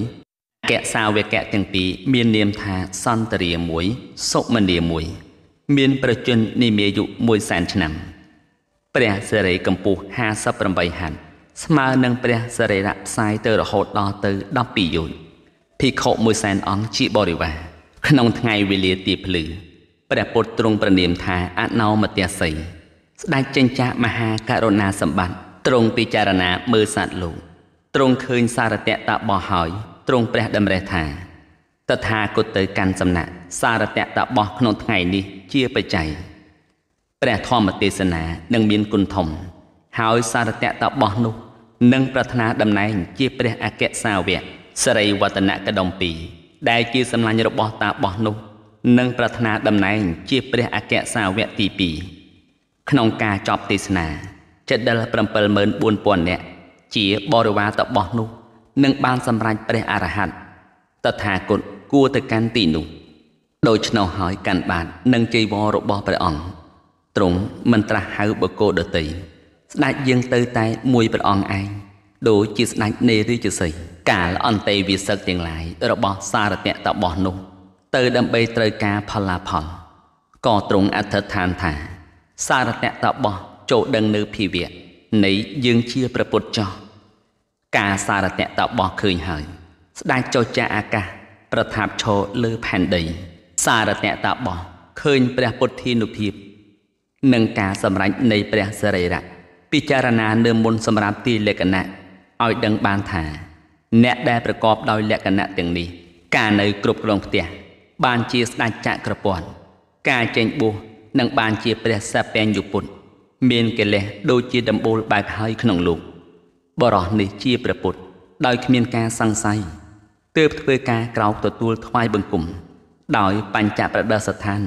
A: អគ្គសាវកៈទាំងពីរមាននាមថាសន្តរាមួយសុមនាមួយមាន ប្រជញ្ញនិមេយុ1សែនឆ្នាំព្រះសិរីកម្ពស់58ហត្ថស្មើនឹងព្រះសរីរៈផ្សាយទៅរហូតដល់ទៅ12យោជន៍ភិក្ខុមួយសែនអង្គជាបរិវារក្នុងថ្ងៃវេលាទីភ្លឺព្រះពុទ្ធទ្រង់ប្រណាមថាអនោមទសីស្ដេចចិញ្ចាមហាករុណាសម្បត្តិទ្រង់ពិចារណាមើលសត្វលោកទ្រង់ឃើញសារតៈតបោះហើយ ទ្រង់ព្រះតម្រេះថាតថាគតទៅកាន់សំណាក់សារតៈតបោះក្នុងថ្ងៃនេះជាបច្ច័យព្រះធម្មទេសនានឹងមានគុណធំហើយសារតៈតបោះនោះនិងប្រាថ្នាតំណែងជាព្រះអគ្គសាវកសរីវតនកដុំពី ដែលជា សម្លាញ់របស់តាបោះនោះនិងប្រាថ្នាតំណែងជាព្រះអគ្គសាវកទី2ក្នុងការចប់ទេសនាចិត្តដល់74000នាក់ជាបរិវារតាបោះនោះនឹងបានសម្រេចព្រះអរហន្តតថាគតគួរទៅកាន់ទីនោះ ដូច្នោះហើយកាន់បាតនិងចីវររបស់ព្រះអង្គទ្រង់មិនត្រាស់ហៅបកគោដតីស្ដេចយើងទៅតែមួយព្រះអង្គឯងដូចជាស្ដេចនេរាជសីកាលអន្តេវាសឹកទាំងឡាយរបស់សារតៈតបោះនោះ ទៅដើម្បីត្រូវការផលឡាផលក៏ទ្រង់អធិដ្ឋានថា សារតៈតបោះចូលដឹងនៅភិវៈនៃយើងជាព្រះពុទ្ធចោះការសារតៈតបោះឃើញហើយ ស្ដេចចុះចាអាកាសប្រថាប់ឈរលើផែនដី សារតៈតបោះឃើញព្រះពុទ្ធានុភាពនិងការសម្រេចនៃព្រះសរីរៈពិចារណានៅមុនសម្រាប់ទីលក្ខណៈឲ្យដឹងបានថា អ្នកដែលប្រកបដោយលក្ខណៈទាំងនេះ ការនៅគ្រប់គ្រងផ្ទះបានជាស្ដេចចក្រពន្ធការចេញបួសនឹងបានជា ព្រះសព្វញ្ញុពុទ្ធមានកិលេសដូចជា ដំបូលបែបហើយក្នុងលោក បរោះនេះជាព្រះពុទ្ធដោយគ្មានការសង្ស័យទើបធ្វើការក្រោកទទួលថ្វាយបង្គំ ដោយបញ្ចប្រដិស្ថាន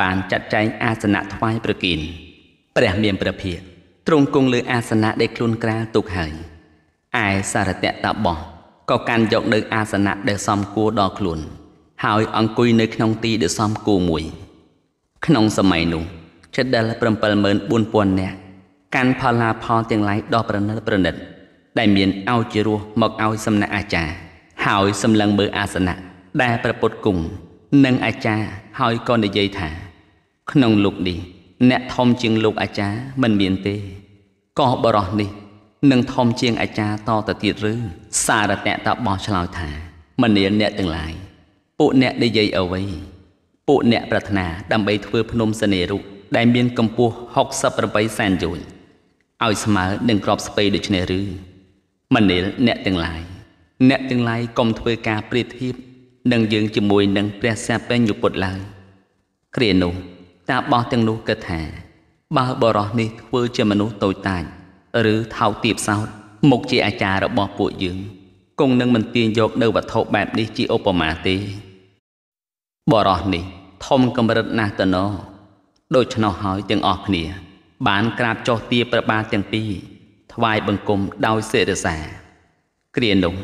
A: បានចាត់ចែងអាសនៈថ្វាយប្រគិនព្រះមានព្រះភិក្ខុទ្រង់គង់លើអាសនៈដែលខ្លួនក្រាលទុកហើយឯសារតៈតបោះក៏កាន់យកនៅ អាសនៈដែលសំគួរដល់ខ្លួន ហើយ អង្គុយនៅក្នុងទីដែលសំគួរមួយក្នុងសម័យនោះចិត្តដែល74000នាក់កាន់ផលឡាផលទាំងឡាយដល់ប្រណិតប្រណិតដែលមានឲ្យជារសមកឲ្យសំណាក់អាចារ្យហើយសម្លឹងមើលអាសនៈដែលប្រពុតគង់និងអាចារ្យហើយក៏និយាយថាក្នុងលោកនេះអ្នកធំជាងលោកអាចារ្យមិនមានទេកោះបរោះនេះនឹងធំជាងអាចារ្យតទៅទៀតឬ សារតៈតបោះឆ្លើយថាមនានអ្នកទាំងឡាយពួកអ្នកនិយាយអ្វីពួកអ្នកប្រាថ្នាដើម្បីធ្វើភ្នំសនេរុដែល មានកម្ពស់68សែនយោជន៍ឲ្យស្មើនឹងក្របស្ពៃដូច្នេះឬមនាលអ្នកទាំងឡាយ អ្នកទាំងឡាយកុំធ្វើការប្រៀបធៀបនឹងយើងជាមួយនឹងព្រះសាពេញយុពុតឡើយគ្រានោះតាបោះទាំងនោះគិតថា បើបរោះនេះធ្វើជាមនុស្សតូចតាចឬថោកទាបសោតមកជាអាចារ្យរបស់ពួកយើងគង់នឹងមិនទាញយកនៅវត្ថុបែបនេះជាឧបមាទេបរោះនេះធំកម្រិតណាស់ទៅណោដូច្នោះហើយទាំងអស់គ្នា បានក្រាបចុះទាព្រះបាទទាំងពីរថ្វាយបង្គំដោយសេរសា គ្រានោះ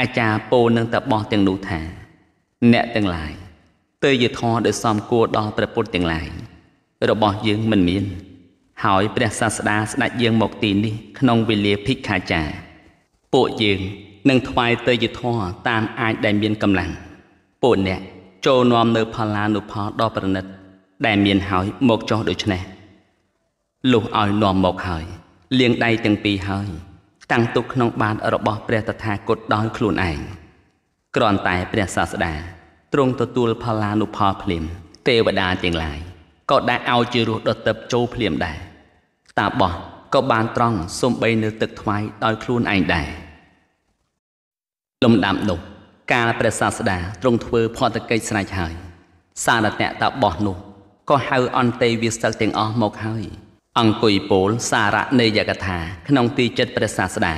A: អាចារ្យពោនឹងតបទាំងនោះថា អ្នកទាំងឡាយតើយធរដែលសំគួរដល់ព្រះពុទ្ធទាំងឡាយរបស់យើងមិនមាន ហើយព្រះសាស្តាស្ដេចយើងមកទីនេះក្នុងវេលាភិក្ខាចារពួកយើងនឹងថ្វាយទៅយធម៌តាមអាចដែលមានកម្លាំងពួកអ្នកចូលនាំនៅផល្លានុផលដ៏ប្រណិត ដែលមានហើយមកចោះដូចនេះលុះឲ្យនាំមកហើយលាងដៃទាំងពីរហើយ តាំងទុកក្នុងបាតរបស់ ព្រះតថាគតដោយខ្លួនឯងគ្រាន់តែព្រះសាស្តាទ្រង់ទទួលផល្លានុផលភ្លាមទេវតាទាំងឡាយក៏ដែរឲ្យជារសដតិបចូលភ្លាមដែរតាបោះក៏បានត្រង់សំបីនៅ ទឹកថ្វាយដោយខ្លួនឯងដែរលំដាប់នោះកាលព្រះសាស្តាទ្រង់ធ្វើភតកិច្ចស្រេចហើយសារតៈតាបោះនោះក៏ហៅ អន្តេវាសឹកទាំងអស់មកហើយ អង្គុយពោលសារៈនៃយកថា ក្នុងទីចិត្តព្រះសាស្តា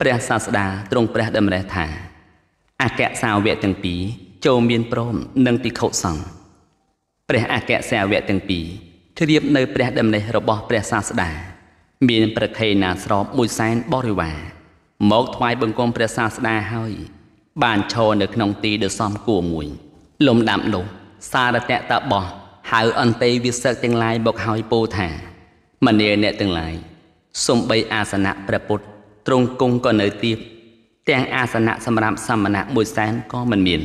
A: ព្រះសាស្តាទ្រង់ព្រះតម្រេះថាអក្យសាវកទាំងពីរចូលមានព្រមនឹងភិក្ខុសង្ឃព្រះអគ្គសាវកទាំងពីរជ្រាបនៅព្រះដំណេះរបស់ព្រះសាស្តាមានប្រខេណាស្របមួយសែនបរិវារមកថ្វាយបង្គំព្រះសាស្តាហើយ បានឈរនៅក្នុងទីដ៏សមគួរមួយ លំដាប់នោះសារតៈតបោះហៅអន្តេវិសឹកទាំងឡាយមកហើយពោលថាមនាអ្នកទាំងឡាយសំបីអាសនៈព្រះពុទ្ធទ្រង់គង់ក៏នៅទៀតទាំងអាសនៈសម្រាប់សមណៈមួយសែនក៏មិនមាន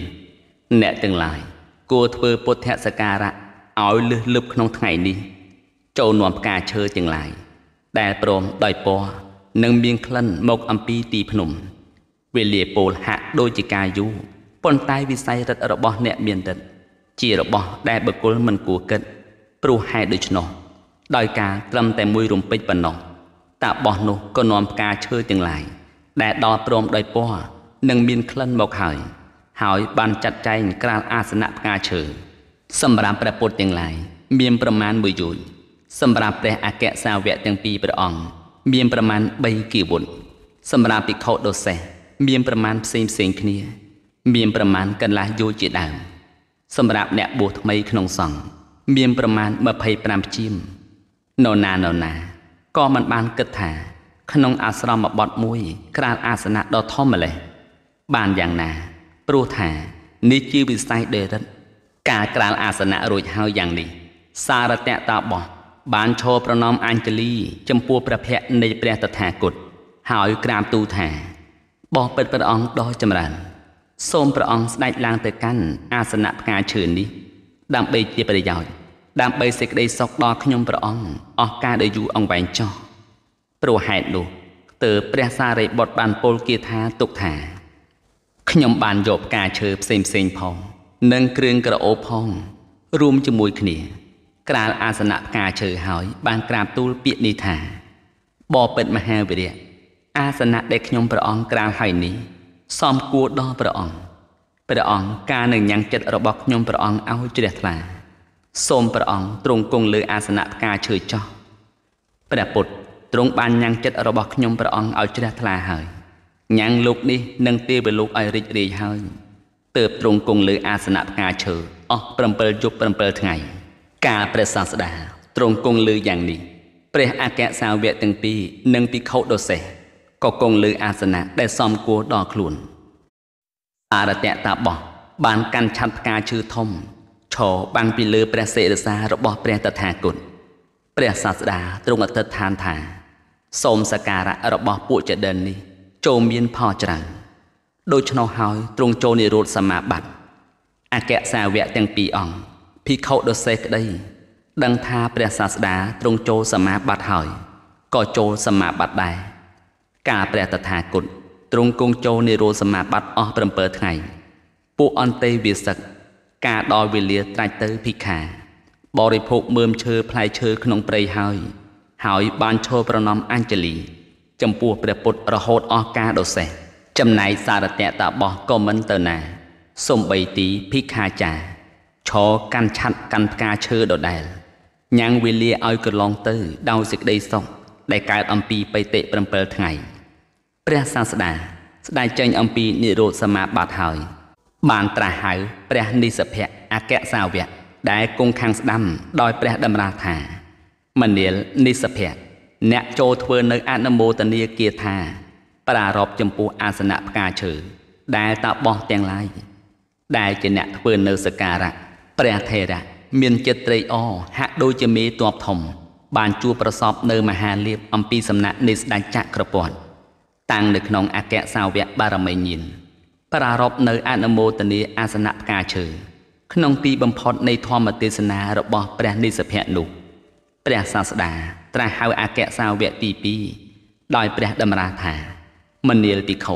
A: អ្នកទាំងឡាយគួរធ្វើពុទ្ធសការៈឲ្យលឹះលឹបក្នុងថ្ងៃនេះ ចូលនាំផ្កាឈើទាំងឡាយដែលព្រមដោយពណ៌និងមានក្លិនមកអំពីទីភ្នំវេលាពលហាក់ដូចជាការយូរប៉ុន្តែវិស័យរិទ្ធរបស់អ្នក មានរិទ្ធជារបស់ ដែលបុគ្គលមិនគួរគិតព្រោះហេតុដូច្នោះដោយការត្រឹមតែមួយ រំពេចប៉ុណ្ណោះតាបោះនោះក៏នាំផ្កាឈើទាំងឡាយដែលដល់ព្រមដោយពណ៌និងមានក្លិនមកហើយ។ហើយបានចាត់ចែងក្រាលអាសនៈផ្កាឈើសម្រាប់ព្រះពុទ្ធទាំងឡាយមាន ប្រមាណមួយយោជន៍សម្រាប់ព្រះអគ្គសាវកទាំងពីរព្រះអង្គមានប្រមាណ3គីវុនសម្រាប់ភិក្ខុដូសេសមានប្រមាណផ្សេងផ្សេងគ្នា មានប្រមាណកន្លះយោជន៍ជាដើមសម្រាប់អ្នកបួសថ្មីក្នុងសង្ឃមានប្រមាណ25ជាមនរណានរណាក៏មិនបានគិតថាក្នុងអាស្រមបទមួយ ក្រាលអាសនៈដ៏ធំម្លេះបានយ៉ាងណាព្រោះថានេះជាវិស័យដេរិតការក្រាលអាសនៈរួចហើយយ៉ាងនេះ សារតៈតាបោះបានឈរប្រណមអញ្ជលី ចំពោះព្រះភ័ក្ត្រនៃព្រះតថាគតហើយក្រាបទូលថាបោះពិតព្រះអង្គដ៏ចម្រើន សូមព្រះអង្គស្ដេចឡើងទៅកាន់អាសនៈផ្កាឈើនេះដើម្បីជាប្រយោជន៍ដើម្បីសេចក្តីសុខដល់ខ្ញុំព្រះអង្គអស់ការដែលយូរអង្វែងចោះព្រោះហេតុនោះទើបព្រះសារីបុត្របានពោលគាថាទុកថាខ្ញុំបានយកផ្កាឈើផ្សេងផ្សេងផង និងគ្រឿងក្រអូបផង រួមជាមួយគ្នា ក្រាលអាសនៈផ្កាឈើហើយបានក្រាបទូលពាក្យនេះថាបបិទ្ធមហាវីរៈអាសនៈដែលខ្ញុំព្រះអង្គក្រាលហើយនេះសំគួរដល់ព្រះអង្គព្រះអង្គការនឹងញ៉ាំងចិត្តរបស់ខ្ញុំព្រះអង្គឲ្យជ្រះថ្លា សូមព្រះអង្គទ្រង់គង់លើ អាសនៈផ្កាឈើចោះព្រះពុទ្ធទ្រង់បានញ៉ាំងចិត្តរបស់ខ្ញុំព្រះអង្គឲ្យជ្រះថ្លាហើយញ៉ាំងលោកនេះនឹងទេវលោកឲ្យរីករាយហើយទៅបទ្រង់គង់លើ អាសនៈផ្កាឈើអស់7យប់7ថ្ងៃ ការព្រះសាស្តាទ្រង់គង់លើយ៉ាងនេះព្រះអគ្គសាវកទាំងពីរនិងភិក្ខុដសេះក៏គង់លើអាសនៈដែលសំគួរដល់ខ្លួនអរតតាបោះបានកាន់ឆ័ណ្ឌផ្កាឈើធំឈរបាំងពីលើព្រះសិរសារបស់ព្រះតថាគតព្រះសាស្តាទ្រង់អធិដ្ឋានថា សូមសក្ការៈរបស់ពួកចដិននេះចូលមានផលច្រើនដូច្នោះហើយទ្រង់ចូលនិរោធសមាបត្តិអគ្គសាវកទាំងពីរអង្គភិក្ខុដ៏សេះក្តីដឹងថាព្រះសាស្តាទ្រង់ចូលសមាបត្តិហើយក៏ចូលសមាបត្តិដែរការព្រះតថាគតទ្រង់គង់ចូលនិរោធសមាបត្តិអស់7ថ្ងៃពួកអន្តេវាសិកការដល់វេលាត្រាច់ទៅភិក្ខា បរិភោគមើមឈើផ្លែឈើក្នុងព្រៃហើយ ហើយបានឈរប្រណំអัญជលីចំពោះព្រះពុទ្ធរហូតអស់ការដុសេសចំណែកសារតៈតាបោះក៏មិនទៅណាសំបីទីភិក្ខាចាឈរកាន់ឆាត់កាន់ផ្កាឈើដដែលញ៉ាំងវេលាឲ្យកន្លងទៅដោយសេចក្តីសុខដែលកើតអំពីបេតិ7ថ្ងៃព្រះសាស្តាស្ដាយចេញអំពីនិរោធសមាបត្តិហើយបានត្រាស់ហៅព្រះនិសភៈអក្យសាវកដែលគង់ខាងស្ដាំដោយព្រះតម្រាស់ថាមនាលនិសភៈអ្នកចូលធ្វើនៅអនុមោទនាគាថា ប្រារព្ធចំពោះអាសនៈផ្កាឈើដែលតាបោះទាំងឡាយដែលជាអ្នកធ្វើនៅសការៈព្រះថេរៈមានចិត្តត្រេកអរហាក់ដូចជាមេតបធំ បានជួបប្រសពនៅមហាលៀបអំពីសំណាក់នៃស្ដេចចក្រពតតាំងនៅក្នុងអគ្គសាវកបារមីញាន ប្រារព្ធនៅអនុមោទនាអាសនៈផ្កាឈើក្នុងទីបំផុតនៃធម្មទេសនារបស់ព្រះនិសភៈនោះព្រះសាស្តាត្រាស់ហៅអគ្គសាវកទី2ដោយព្រះតម្រាស់ថាមនាលភិក្ខុ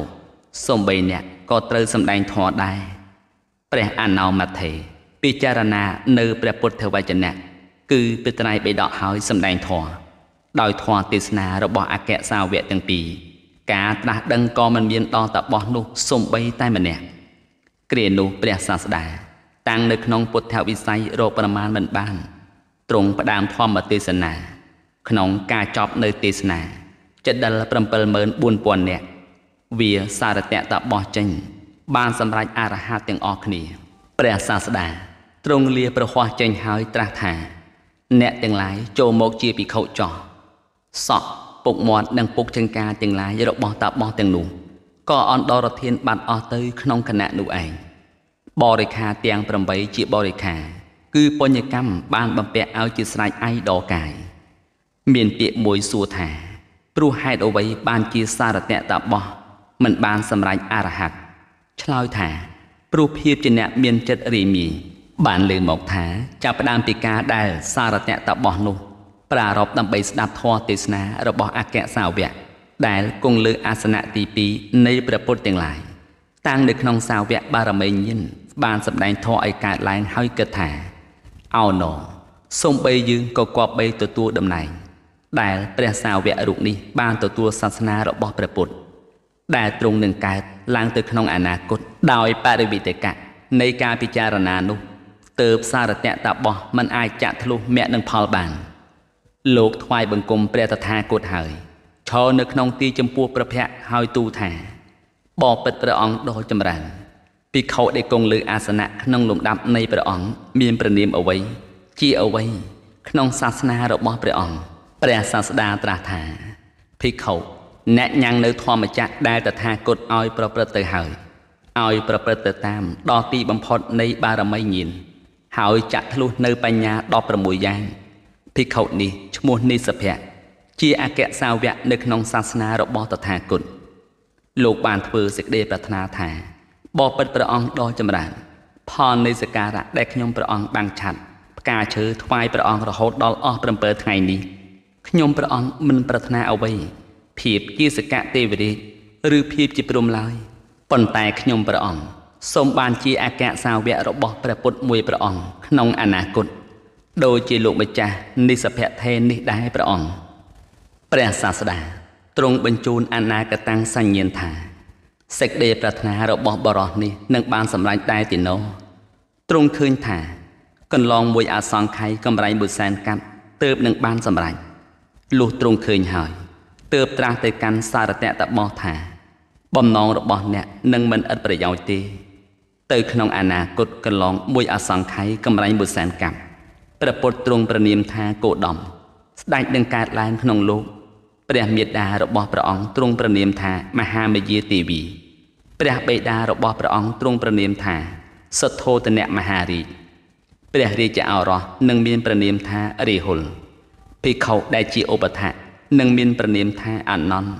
A: សំបីអ្នកក៏ត្រូវសម្ដែងធម៌ដែរព្រះអនោមថេពិចារណា នៅ ព្រះពុទ្ធវចនៈគឺព្រះត្រៃបិដកហើយសម្ដែងធម៌ដោយធម៌ទេសនារបស់អគ្គសាវកទាំងពីរការត្រាស់ដឹងក៏មិនមានដល់តបោះនោះសំបីតែម្នាក់គ្រានោះព្រះសាស្តាតាំងនៅក្នុងពុទ្ធវិស័យរកប្រមាណមិនបានទ្រង់ផ្ដាមធម្មទេសនាក្នុងការចប់នៅទេសនាចិត្តដល់74000នាក់វាសារតៈតបោះចេញ បាន សម្រេចអរហត្តទាំងអស់គ្នាព្រះសាស្តាទ្រង់លាប្រហោះចេញហើយត្រាស់ថា អ្នកទាំងឡាយចូលមកជាភិក្ខុចោះសក់ពុកមាត់និងពុក ចង្ការទាំងឡាយរបស់តាបោះទាំងនោះក៏អន្តរធានបាត់អស់ទៅ ក្នុងគណៈនោះឯងបរិខា ទាំង8ជាបរិខា គឺបុញ្ញកម្មបានបំពាក់ឲ្យជាស្រេចឯដរកាយមានពាក្យមួយសួរថាព្រោះហេតុអ្វីបានជាសារតៈតាបោះមិនបានសម្រេចអរហត្តឆ្លើយថា ព្រោះភាពជាអ្នកមានចិត្តរីមាយបានលើមកថាចាប់ផ្ដើមពីការដែលសារតៈតាបោះនោះ ប្រារព្ធដើម្បីស្ដាប់ធម៌ទេសនារបស់អគ្គសាវកដែលគង់លើអាសនៈទី2នៃព្រះពុទ្ធទាំងឡាយតាំងនៅក្នុងសាវកបារមីញាណបានសម្ដែងធម៌ឲ្យកើតឡើងហើយគិតថាអោណោសំបីយើងក៏គប្បីទទួលដំណែងដែលព្រះសាវករូបនេះបានទទួលសាសនារបស់ព្រះពុទ្ធដែលទ្រង់នឹងកើតឡើងទៅក្នុងអនាគតដោយបរិវិតកៈនៃការពិចារណានោះទើបសារតៈតបោះមិនអាចចាក់ធ្លុះមគ្គនឹងផលបានលោកថ្វាយបង្គំព្រះតថាគតហើយឈរនៅក្នុងទីចំពោះព្រះភ័ក្ត្រហើយទូថាបបិទ្ធព្រះអង្គដ៏ចម្រើនភិក្ខុដែលគង់លើអាសនៈក្នុងលំដាប់នៃព្រះអង្គមានព្រះនាមអ្វីជាអ្វីក្នុងសាសនារបស់ព្រះអង្គព្រះសាស្តាត្រាស់ថាភិក្ខុអ្នកញ៉ាំងនៅធម្មចក្រដែលតថាគតឲ្យប្រព្រឹត្តទៅហើយឲ្យប្រព្រឹត្តទៅតាម ដល់ទីបំផុតនៃបារមីញាណហើយចាក់ធ្លុះនៅបញ្ញា16យ៉ាងភិក្ខុនេះឈ្មោះនិសភៈជាអគ្គសាវកនៅក្នុងសាសនារបស់តថាគត លោកបានធ្វើសេចក្តីប្រាថ្នាថាបបិទ្ធព្រះអង្គដ៏ចម្រើនផលនៃសក្ការៈដែលខ្ញុំព្រះអង្គបានឆាត់ផ្កាឈើថ្វាយព្រះអង្គរហូតដល់អស់7ថ្ងៃនេះខ្ញុំព្រះអង្គមិនប្រាថ្នាអ្វីភាពជាសកៈទេវរាជឬភាពជាព្រំឡើយប៉ុន្តែខ្ញុំព្រះអង្គសូមបានជាអក្សរសាវករបស់ព្រះពុទ្ធមួយព្រះអង្គក្នុងអនាគតដោយជាលោកម្ចាស់និសភៈថេនេះដែរព្រះអង្គព្រះសាស្តាទ្រង់បញ្ជូនអនាគតាំងសញ្ញាថាសេចក្តីប្រាថ្នារបស់បរោះនេះនឹងបានសម្រេចតែទីនោះទ្រង់ឃើញថា កន្លងមួយអាសង្ខ័យកំរៃមួយសែនកាត់ទើបនឹងបានសម្រេចលុះទ្រង់ឃើញហើយទើបត្រាស់ទៅកាន់សារតៈតបោះថាបំណងរបស់អ្នកនឹងមិនឥតប្រយោជន៍ទេទៅក្នុងអនាគតកន្លងមួយអសង្ខ័យកម្រៃមួយសែនកម្មព្រះពុទ្ធទ្រង់ប្រណីមថាគោដំស្ដេចនឹងកើតឡើងក្នុងលោក ព្រះមេត្តារបស់ព្រះអង្គទ្រង់ប្រណីមថាមហាមយាទេវីព្រះបេតារបស់ព្រះអង្គទ្រង់ប្រណីមថាសទ្ធោទនៈមហារាជព្រះរាជឱរោះនឹងមានប្រណីមថារិហុលភិក្ខុដែលជាឧបថានឹងមាន ប្រណិមថាអនន្ត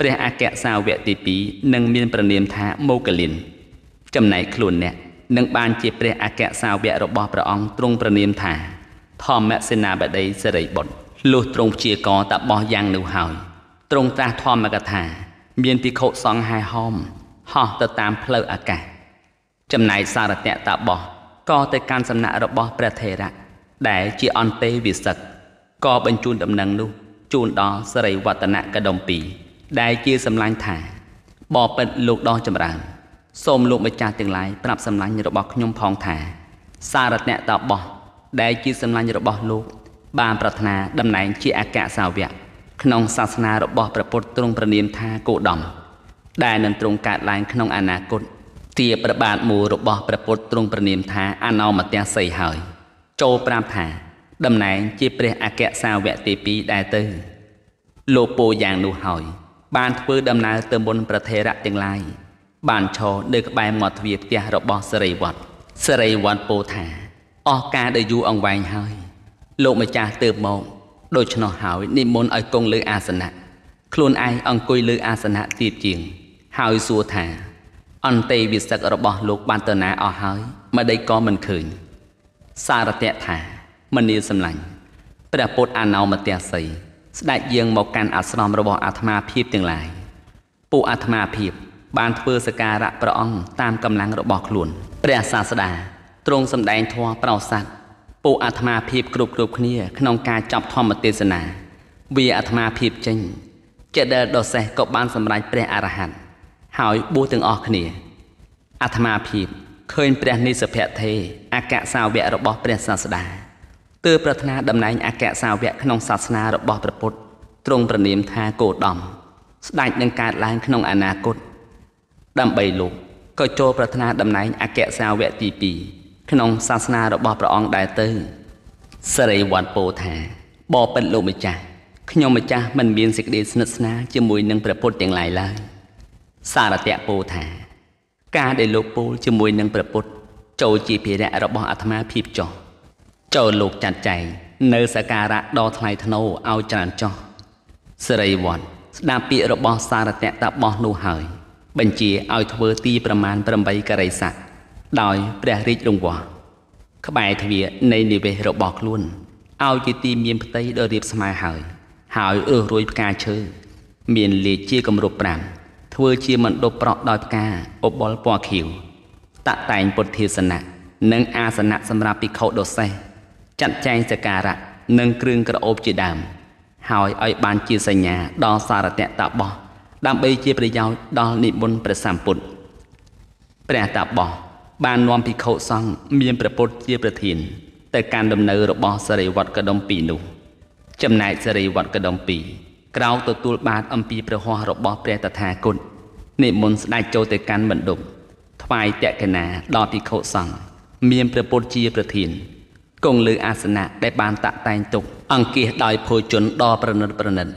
A: ព្រះអគ្គសាវកទី2នឹងមានប្រណិមថាមោគលិនចំណែកខ្លួនអ្នកនឹងបានជាព្រះអគ្គសាវករបស់ព្រះអង្គទ្រង់ប្រណិមថា ធម្មសេនាបតីសិរីបុត្រលុះទ្រង់ជាកតបោះយ៉ាងនោះហើយទ្រង់ត្រាស់ធម្មកថាមានភិក្ខុសង្ហែហោមហោះទៅតាមផ្លូវអាកាសចំណែកសារតៈតាបោះក៏ទៅកាន់សំណាក់របស់ព្រះថេរៈដែលជា អន្តេវិសិទ្ធិក៏បញ្ជូនដំណឹងនោះជូនដល់សិរីវឌ្ឍនៈកដុំ2ដែលជាសម្លាញ់ថាបបិទ្ធលោកដ៏ចម្រើនសូមលោកម្ចាស់ទាំងឡាយប្រាប់សម្លាញ់របស់ខ្ញុំផងថាសារតនៈតបោះដែលជាសម្លាញ់របស់លោក បានប្រាថ្នាតំណែង ជាអគ្គសាវកក្នុងសាសនារបស់ព្រះពុទ្ធទ្រង់ប្រណិមថាគោដំដែលនឹងទ្រង់កើតឡើងក្នុងអនាគតជាប្របាទមូលរបស់ព្រះពុទ្ធទ្រង់ប្រណិមថាអនោមទសីហើយចូលប្រាប់ថាតំណែងជាព្រះអគ្គសាវកទី2ដែរទៅលោកពោយ៉ាងនោះហើយបានធ្វើដំណើរទៅមុនប្រធេរៈទាំងឡាយបានឈរនៅក្បែរមាត់ទ្វារផ្ទះរបស់សិរីវត្តសិរីវត្តពោថាអស់ការដែលយូរអង្វែងហើយលោកម្ចាស់ទៅមកដូច្នោះហើយនិមន្តឲ្យគង់លើអាសនៈខ្លួនឯងអង្គុយលើអាសនៈទៀតជាង ហើយសួរថា អន្តេវិសឹករបស់លោកបានទៅណាអស់ហើយម្ដេចក៏មិនឃើញសារតៈថាមនីសម្លាញ់ព្រះពុទ្ធអាណោមទសីស្ដេចយាងមកកាន់អាស្រមរបស់អាត្មាភាពទាំងឡាយពួកអាត្មាភាពបានធ្វើសការៈព្រះអង្គតាមកម្លាំងរបស់ខ្លួនព្រះសាស្តាទ្រង់សម្ដែងធម៌ប្រោស័តពួកអាត្មាភាពគ្រប់គ្រប់គ្នាក្នុងការចាប់ធម្មទេសនា វាអាត្មាភាពចេញចិត្តដែលដសេះក៏បានសម្រេចព្រះអរហន្តហើយបួសទាំងអស់គ្នាអាត្មាភាពឃើញព្រះនិសភៈទេអកសាវៈរបស់ព្រះសាស្តាទើបប្រាថ្នាតំណែងអគ្គសាវកក្នុងសាសនារបស់ព្រះពុទ្ធទ្រង់ប្រណាមថាគោដំស្ដេចនឹងកើតឡើងក្នុងអនាគតដើម្បីលោកក៏ចូលប្រាថ្នាតំណែងអគ្គសាវកទី2ក្នុងសាសនារបស់ព្រះអង្គដែរទៅសិរីវត្តពោថាបបិទ្ធលោកម្ចាស់ខ្ញុំម្ចាស់មិនមានសេចក្តីស្និទ្ធស្នាលជាមួយនឹងព្រះពុទ្ធទាំងឡាយឡើយសារតៈពោថា ការដែលលោកពូលជាមួយនឹងព្រះពុទ្ធចូលជាភារៈរបស់អាត្មាភាពចោះចូលលោកចាត់ចែងនៅសការៈដ៏ថ្លៃថ្នូរឲ្យច្រើនចោះសិរីវត្តស្ដាប់ពាក្យរបស់សារតៈតបោះនោះហើយ បញ្ជាឲ្យធ្វើទីប្រមាណ8ករិស័កដោយព្រះរាជរង្វាស់ក្បែរទ្វារនៃនិវេសរបស់ខ្លួនឲ្យជាទីមានផ្ទៃដ៏រៀបស្មើហើយ ហើយអឺសរួយផ្កាឈើមានលាជជាគម្រប់5ធ្វើជាមណ្ឌបប្រក់ដោយផ្កាអបលពណ៌ខៀវតតែងពុទ្ធាសនៈនិង អាសនៈសម្រាប់ភិក្ខុដុសេសចាត់ចែងសការៈនិងគ្រឿងក្រអូបជាដើមហើយឲ្យបានជាសញ្ញាដល់សារតៈតបោះដើម្បីជាប្រយោជន៍ដល់និមន្តព្រះសម្ពុទ្ធព្រះតបោះបាននាំភិក្ខុសង្ឃមានព្រះពុទ្ធជាប្រធាន ទៅកាន់ដំណើររបស់សិរិវត្តកដុំពីនោះចំណែកសិរិវត្តកដុំពី ក្រោកទទួលបាទអំពីព្រះហស្ថរបស់ព្រះតថាគតនិមន្តស្ដេចចូលទៅកាន់បណ្ឌុំថ្វាយតេកណាដល់ភិក្ខុសង្ឃមានព្រះពុទ្ធជាប្រធានគង់លើអាសនៈដែលបានតាក់តែងទុកអង្គាសដោយភោជនដ៏ប្រណិតប្រណិត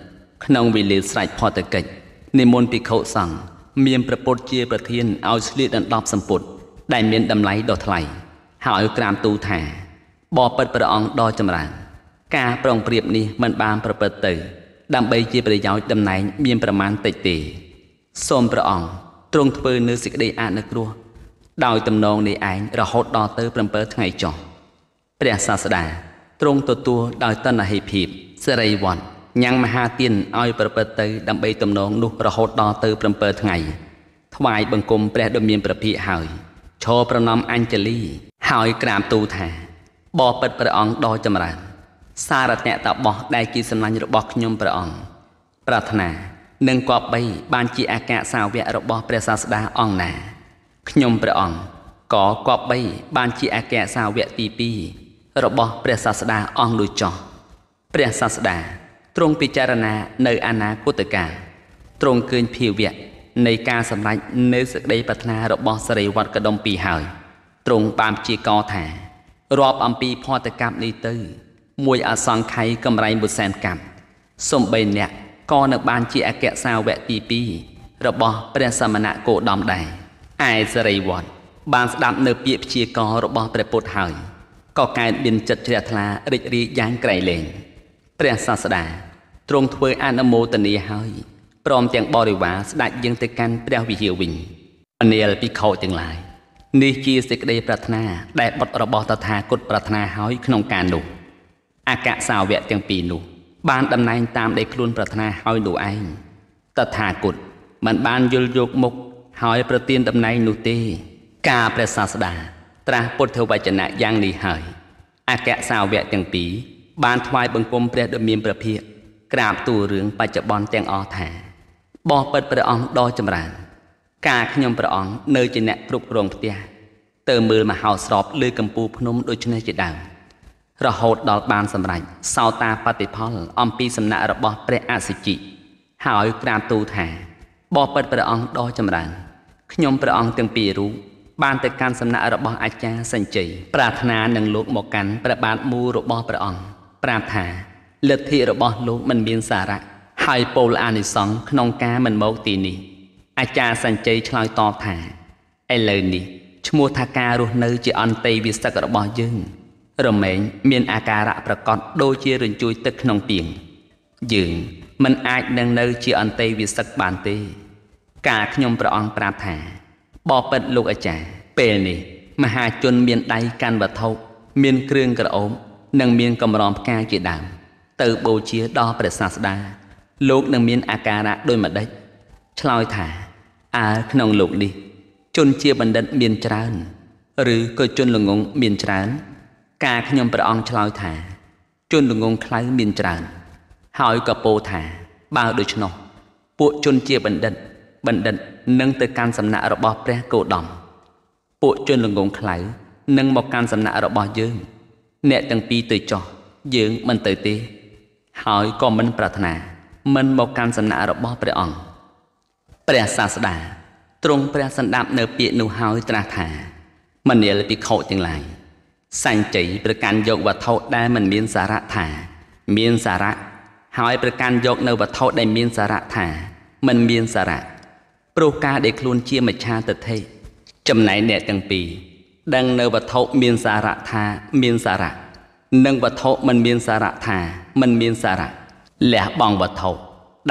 A: ក្នុងវិលាស្រេចផតកិច្ចនិមន្តភិក្ខុសង្ឃមានព្រះពុទ្ធជា ប្រធានឲ្យស្លៀកដណ្ដប់សម្ពុទ្ធដែលមានតម្លៃដ៏ថ្លៃហើយក្រាមទូថា បបិទ្ធព្រះអង្គដ៏ចម្រើនការប្រងព្រៀបនេះមិនបានប្រព្រឹត្តទៅ ដើម្បីជាប្រយោជន៍តំណែង មានប្រមាណតិចទេសូមព្រះអង្គទ្រង់ធ្វើនៅសេចក្តីអនុគ្រោះដោយតំណងនេះឯងរហូតដល់ទៅ7ថ្ងៃចុះព្រះសាស្តាទ្រង់ទទួលដោយតណ្ហិភាពសិរីវន្តញ៉ាំងមហាទានឲ្យ ប្រព្រឹត្តទៅដើម្បីទំនងនោះរហូតដល់ទៅ7ថ្ងៃ ថ្វាយបង្គំព្រះដ៏មានព្រះភិក្ខហើយឈរប្រណម្យអញ្ជលី ហើយក្រាបទូលថាបបិទ្ធព្រះអង្គដ៏ចម្រើនសារតៈតបោះដែលជាសំណាញ់របស់ខ្ញុំព្រះអង្គប្រាថ្នានឹងគប្បីបានជាអាកាសាវៈរបស់ ព្រះសាស្តាអង្គណាខ្ញុំព្រះអង្គក៏គប្បីបានជាអាកាសាវៈទីរបស់ព្រះសាស្តាអង្គដូចចោះព្រះសាស្តា ទ្រង់ពិចារណា នៅអនាគតកាលទ្រង់ឃើញភាវៈនៃការសម្រេចនៅសេចក្តីប្រាថ្នារបស់សិរីវត្តកដុំពីហើយ ទ្រង់បានជាកថារាប់អំពីភ័តកម្មនេះទៅ មួយអសង្ខ័យកំរៃមួយសែនកម្មសំបីអ្នកក៏នៅ បានជាអគ្គសាវកទី2របស់ព្រះសមណគោដមដែរឯសិរីវត្តបានស្ដាប់នៅពាក្យព្យាកររបស់ព្រះពុទ្ធហើយក៏កើតមានចិត្តជ្រះថ្លារីករាយយ៉ាងក្រៃលែងព្រះសាស្តាទ្រង់ធ្វើអនុមោទនាហើយព្រមទាំងបរិវារស្ដេចយើងទៅកាន់ព្រះវិហារវិញអនាលភិក្ខុទាំងឡាយនេះជាសេចក្តីប្រាថ្នា ដែលបុត្ររបស់តថាគតប្រាថ្នាហើយក្នុងការនោះអកសាវៈទាំងពីរនោះ បានដំណែងតាមដែលខ្លួនប្រាថ្នាហើយនោះឯងតថាគតមិនបានយល់យកមុខហើយប្រទានដំណែងនោះទេការព្រះសាស្តាត្រាស់ពុទ្ធវចនៈយ៉ាងនេះហើយអក្សសាវកទាំងពីរបានថ្វាយបង្គំព្រះដ៏មានព្រះភិក្ខក្រាបទូលរឿងបច្ចុប្បន្នទាំងអស់ថាបោះពិតព្រះអង្គដ៏ចម្រើនការខ្ញុំព្រះអង្គនៅជាអ្នកគ្រប់គ្រងផ្ទះទៅមើលមហោស្រពលើកំពូលភ្នំដូច្នេះជាដើមរហូតដល់បានសម្រេចសោតាបតិផលអំពីសំណាក់របស់ព្រះអសិជិហើយក្រាបទូលថាបោះពិតព្រះអង្គដ៏ចម្រើនខ្ញុំព្រះអង្គទាំងពីររូបបានទៅកាន់សំណាក់របស់អាចារ្យសញ្ជ័យប្រាថ្នានឹងលោកមកកាន់ព្រះបាទមូលរបស់ព្រះអង្គប្រាប់ថាលទ្ធិរបស់លោកមិនមានសារៈហើយពោលអានិសង្ឃក្នុងការមិនមកទីនេះអាចារ្យសញ្ជ័យឆ្លើយតបថាឥឡូវនេះ ឈ្មោះថាការរស់នៅ ជាអន្តេវាសិករបស់យើងរមែងមានអាការៈប្រកបដូចជារញ្ជួយទឹកក្នុងពីងយើងមិនអាចនឹងនៅ ជាអន្តេវាសិកបានទេការខ្ញុំព្រះអង្គប្រាប់ថាបបិទ្ធលោកអាចារ្យពេលនេះមហាជនមានដៃកាន់វត្ថុមានគ្រឿងក្រអូបនិងមានកម្រងផ្កាជាដើមទៅបូជាដល់ព្រះសាស្តាលោកនឹងមានអាការៈដោយម្ដេចឆ្លើយថាអើក្នុងលោកនេះជនជាបណ្ឌិតមានច្រើនឬក៏ជនល្ងងមានច្រើន ការខ្ញុំព្រះអង្គឆ្លើយថា ជនល្ងងខ្លៅមានច្រើន ហើយក៏ពោលថាបើដូច្នោះពួកជនជាបណ្ឌិតបណ្ឌិតនឹងទៅកាន់សំណាក់របស់ព្រះគោដំពួកជនល្ងងខ្លៅនឹងមកកាន់សំណាក់របស់យើង អ្នកទាំងពីរទៅចោះយើងមិនទៅទេ ហើយក៏មិនប្រាថ្នាមិនមកកាន់សំណាក់របស់ព្រះអង្គព្រះសាស្តាទ្រង់ព្រះសន្តាប់នៅពាក្យនោះហើយត្រាស់ថាមនាលភិក្ខុទាំងឡាយសញ្ជ័យប្រកាន់យកវត្ថុដែលមិនមានសារៈថាមានសារៈហើយប្រកាន់យកនៅវត្ថុដែលមានសារៈថាមិនមានសារៈព្រោះការដែលខ្លួនជាមច្ឆាទិដ្ឋិចំណែកអ្នកទាំងពីរដឹងនៅវត្ថុមានសារៈថាមានសារៈនិងវត្ថុមិនមានសារៈថាមិនមានសារៈលះបង់វត្ថុ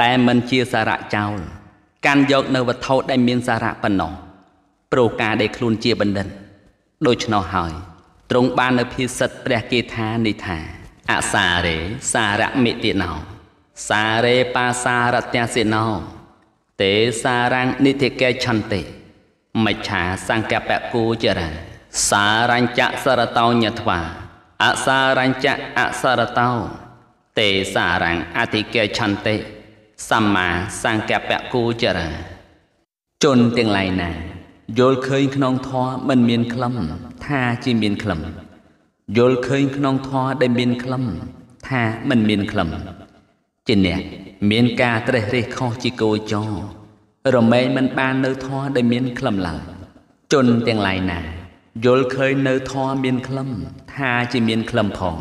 A: ដែលមិនជាសារៈចោលកាន់យកនៅវត្ថុដែល មានសារៈប៉ុណ្ណោះព្រោះការដែលខ្លួនជាបណ្ឌិតដូច្នោះហើយទ្រង់បាននៅភាសិតព្រះគេថានេះថាអសារេសារមិតិណោសារេបាសារតៈសេណោទេសារังនិធិកេឆន្តិមច្ឆាសង្កបៈគូចរាសារัญចៈសរតោញធ្វាអសារัญចៈអសរតោ ទេសារังអធិកេឆន្តិសម្មាសង្កបៈគូចរាជនទាំងឡាយណាយល់ឃើញក្នុងធម៌មិនមានក្លំថាជាមានក្លំយល់ឃើញក្នុងធម៌ដែលមានក្លំថាមិនមានក្លំជាអ្នកមានការត្រេះរិះខុសជាគោចររមែងមិនបាននៅធម៌ដែលមានខ្លឹមឡើយជនទាំងឡាយណាយល់ឃើញនៅធម៌មានខ្លឹមថាជាមានខ្លឹមផង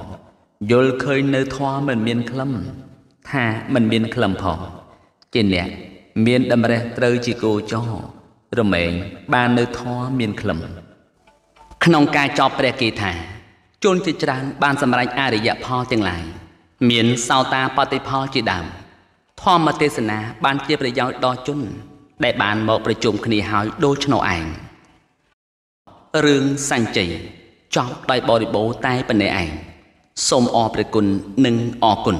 A: យល់ឃើញនៅធម៌មិនមានខ្លឹមថាមិនមានខ្លឹមផងជាអ្នកមានតម្រេះត្រូវជាគោចររមែងបាននៅធម៌មានខ្លឹមក្នុងការចប់ព្រះគេថាជនជាច្រើនបានសម្រេចអរិយផលទាំងឡាយមានសោតាបតិផល ជាដើមធម្មទេសនា បានជាប្រយោជន៍ដល់ជនដែល បានមក ប្រជុំគ្នាហើយដូច្នោះឯងរឿងសញ្ជ័យចប់ដោយបរិបូរតែប៉ុណ្ណេះឯងសូមអរព្រគុណនិងអរគុណ